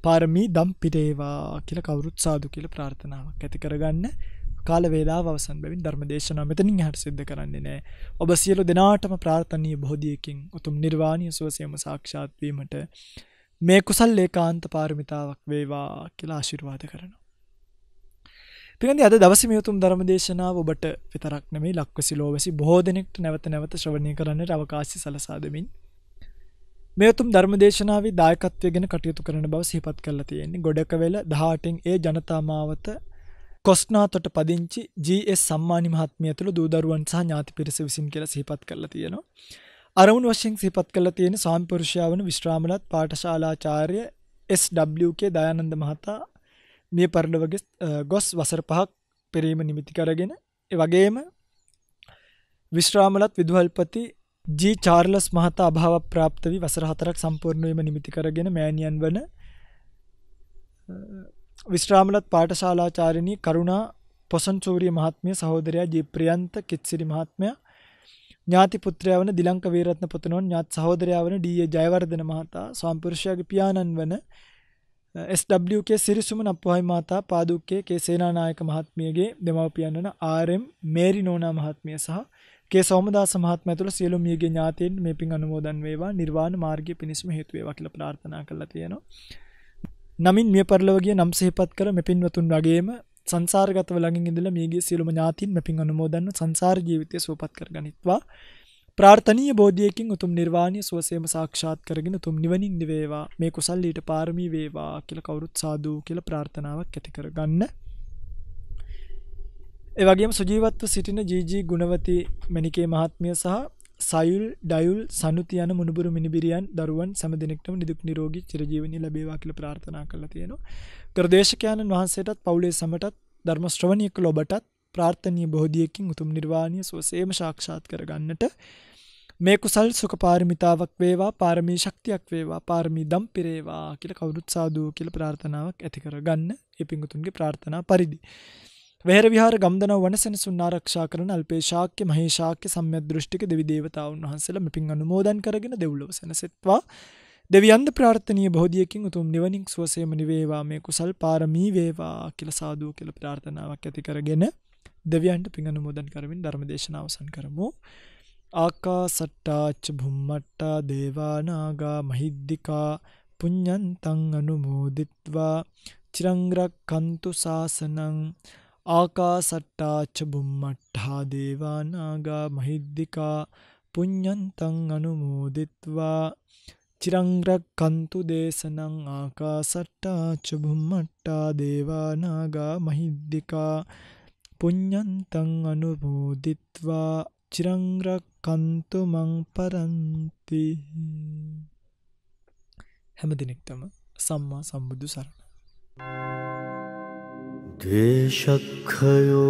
පාරමී දම් පිටේවා කියලා කවුරුත් සාදු කියලා ප්‍රාර්ථනාවක් ඇති කරගන්න කාල වේලා අවසන් බැවින් ධර්ම දේශනා මෙතනින් හට සිද්ධ කරන්නේ නෑ ඔබ සියලු දෙනාටම ප්‍රාර්ථනීය බෝධියකින් උතුම් නිර්වාණය සුවසයම සාක්ෂාත්වීමට මේ කුසල් ඒකාන්ත පාරමිතාවක් වේවා කියලා ආශිර්වාද කරනවා. පිරන්දි අද දවසේ මේ උතුම් ධර්ම දේශනාව ඔබට විතරක් නෙමෙයි ලක්වසිලෝවැසි බොහෝ දෙනෙක්ට නැවත නැවත ශ්‍රවණය කරන්නට අවකාශය සලසා දෙමින් මේ උතුම් ධර්ම දේශනාවේ දායකත්වය ගැන කටයුතු කරන බව සිහිපත් කරලා තියෙන්නේ. ගොඩක වෙල 18න් ඒ ජනතා මාවත කොස්නාතොට පදිංචි ජීස් සම්මානි මහත්මිය ඇතුළු දූදරුවන් සහ ඥාති පිරිස විසින් කියලා සිහිපත් කරලා තියෙනවා. අරමුණු වශයෙන් සිහිපත් කරලා තියෙන සාම්පුරුෂයා වන විශ්‍රාමලත් පාඨශාලාචාර්ය SWK දයානන්ද මහතා මිය පරලොව ගොස් වසර පහක් පෙරීම නිමිති කරගෙන ඒ වගේම විශ්‍රාමලත් විදුහල්පති ජී චාර්ලස් මහතා අභාව ප්‍රාප්ත වී වසර හතරක් සම්පූර්ණ වීම නිමිති කරගෙන මෑණියන් වන විශ්‍රාමලත් පාඨශාලාචාර්යනී කරුණා පොසන්චූරිය මහත්මිය සහෝදරයා ජී ප්‍රියන්ත කිත්සිරි මහත්මයා ඥාති පුත්‍රයා වන දිලංක වීරත්න පුතණෝන් ඥාත් සහෝදරයා වන ඩී.ඒ. ජයවර්ධන මහතා ස්වාමිපුරුෂයාගේ පියාණන් වන SWK සිරිසුමන අප්පුහයි මහතා පාදුක්කේ කේ සේනානායක මහත්මියගේ දෙමව්පියන් වන RM මේරි නෝනා මහත්මිය සහ කේ සෝමදාස මහත්මයා ඇතුළු සියලු මියගේ ඥාතීන් මේ පින් අනුමෝදන් වේවා නිර්වාණ මාර්ගයේ පිණිසම හේතු වේවා කියලා ප්‍රාර්ථනා කරලා තියෙනවා. නමින් මිය පරලොව ගිය නම් සිහිපත් කර මෙපින්වතුන් වගේම සංසාරගතව ළඟින් ඉඳලා මේගේ සියලුම ඥාතීන් මෙපින් අනුමෝදන්ව සංසාර ජීවිතය සුවපත් කරගනිත්වා. ප්‍රාර්ථනීය බෝධියකින් උතුම් නිර්වාණය සුවසේම සාක්ෂාත් කරගෙන උතුම් නිවනින් නිවේවා. මේ කුසල් ඊට පාරමී වේවා කියලා කවුරුත් සාදු කියලා ප්‍රාර්ථනාවක් ඇති කරගන්න. එවගේම සුජීවත්ව සිටින ජීජී ගුණවති මැනිකේ මහත්මිය සහ සයුල් ඩයුල් සනුති යන මුණුබුරු මිනිබිරියන් දරුවන් සෑම දිනෙකටම නිදුක් නිරෝගී චිරජීවනී ලැබේවා කියලා ප්‍රාර්ථනා කරලා තියෙනවා. ගරුදේශකයන්න් වහන්සේටත් පවුලේ සමටත් ධර්ම ශ්‍රවණීය කළ ඔබටත් ප්‍රාර්ථනීය බෝධියකින් උතුම් නිර්වාණය සුවසේම සාක්ෂාත් කරගන්නට මේ කුසල් සුඛ පාරමිතාවක් වේවා පාරමී ශක්තියක් වේවා පාරමී දම් පිරේවා කියලා කවුරුත් සාදු කියලා ප්‍රාර්ථනාවක් ඇති කරගන්න ඒ පිංගුතුන්ගේ ප්‍රාර්ථනා පරිදි වෙහෙර විහාර ගම්දනව වනසෙනසුන් ආරක්ෂා කරන අල්පේ ශාක්‍ය මහේ ශාක්‍ය සම්්‍යදෘෂ්ටික දෙවි දේවතාවුන් වහන්සේලා මෙපින් අනුමෝදන් කරගෙන දෙව්ලොව සැනසෙත්වා දෙවියන්ද ප්‍රාර්ථනීය බෝධියකින් උතුම් නිවනින් සුවසේම නිවේවා මේ කුසල් පාරමී වේවා කියලා සාදුව කියලා ප්‍රාර්ථනාවක් ඇති කරගෙන දෙවියන්ට පින් අනුමෝදන් කරමින් ධර්ම දේශනාව අවසන් කරමු. ආකා සට්ටාච්ච බුම්මට්ටා දේවානාගා මහිද්దికා පුඤ්ඤන්තං අනුමෝදිත්වා චිරංග්‍රක්කන්තු සාසනං ආකාසට්ටාච බුම්මට්ඨා දේවා නාගා මහිද්దికා පුඤ්ඤන්තං අනුමෝදිත්වා චිරං රක්칸තු දේශනං ආකාසට්ටාච බුම්මට්ඨා දේවා නාගා මහිද්దికා පුඤ්ඤන්තං අනුමෝදිත්වා චිරං රක්칸තු මං පරන්ති හැම දිනෙකටම සම්මා සම්බුදු සරණයි शखयो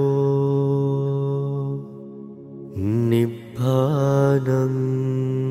निभानम्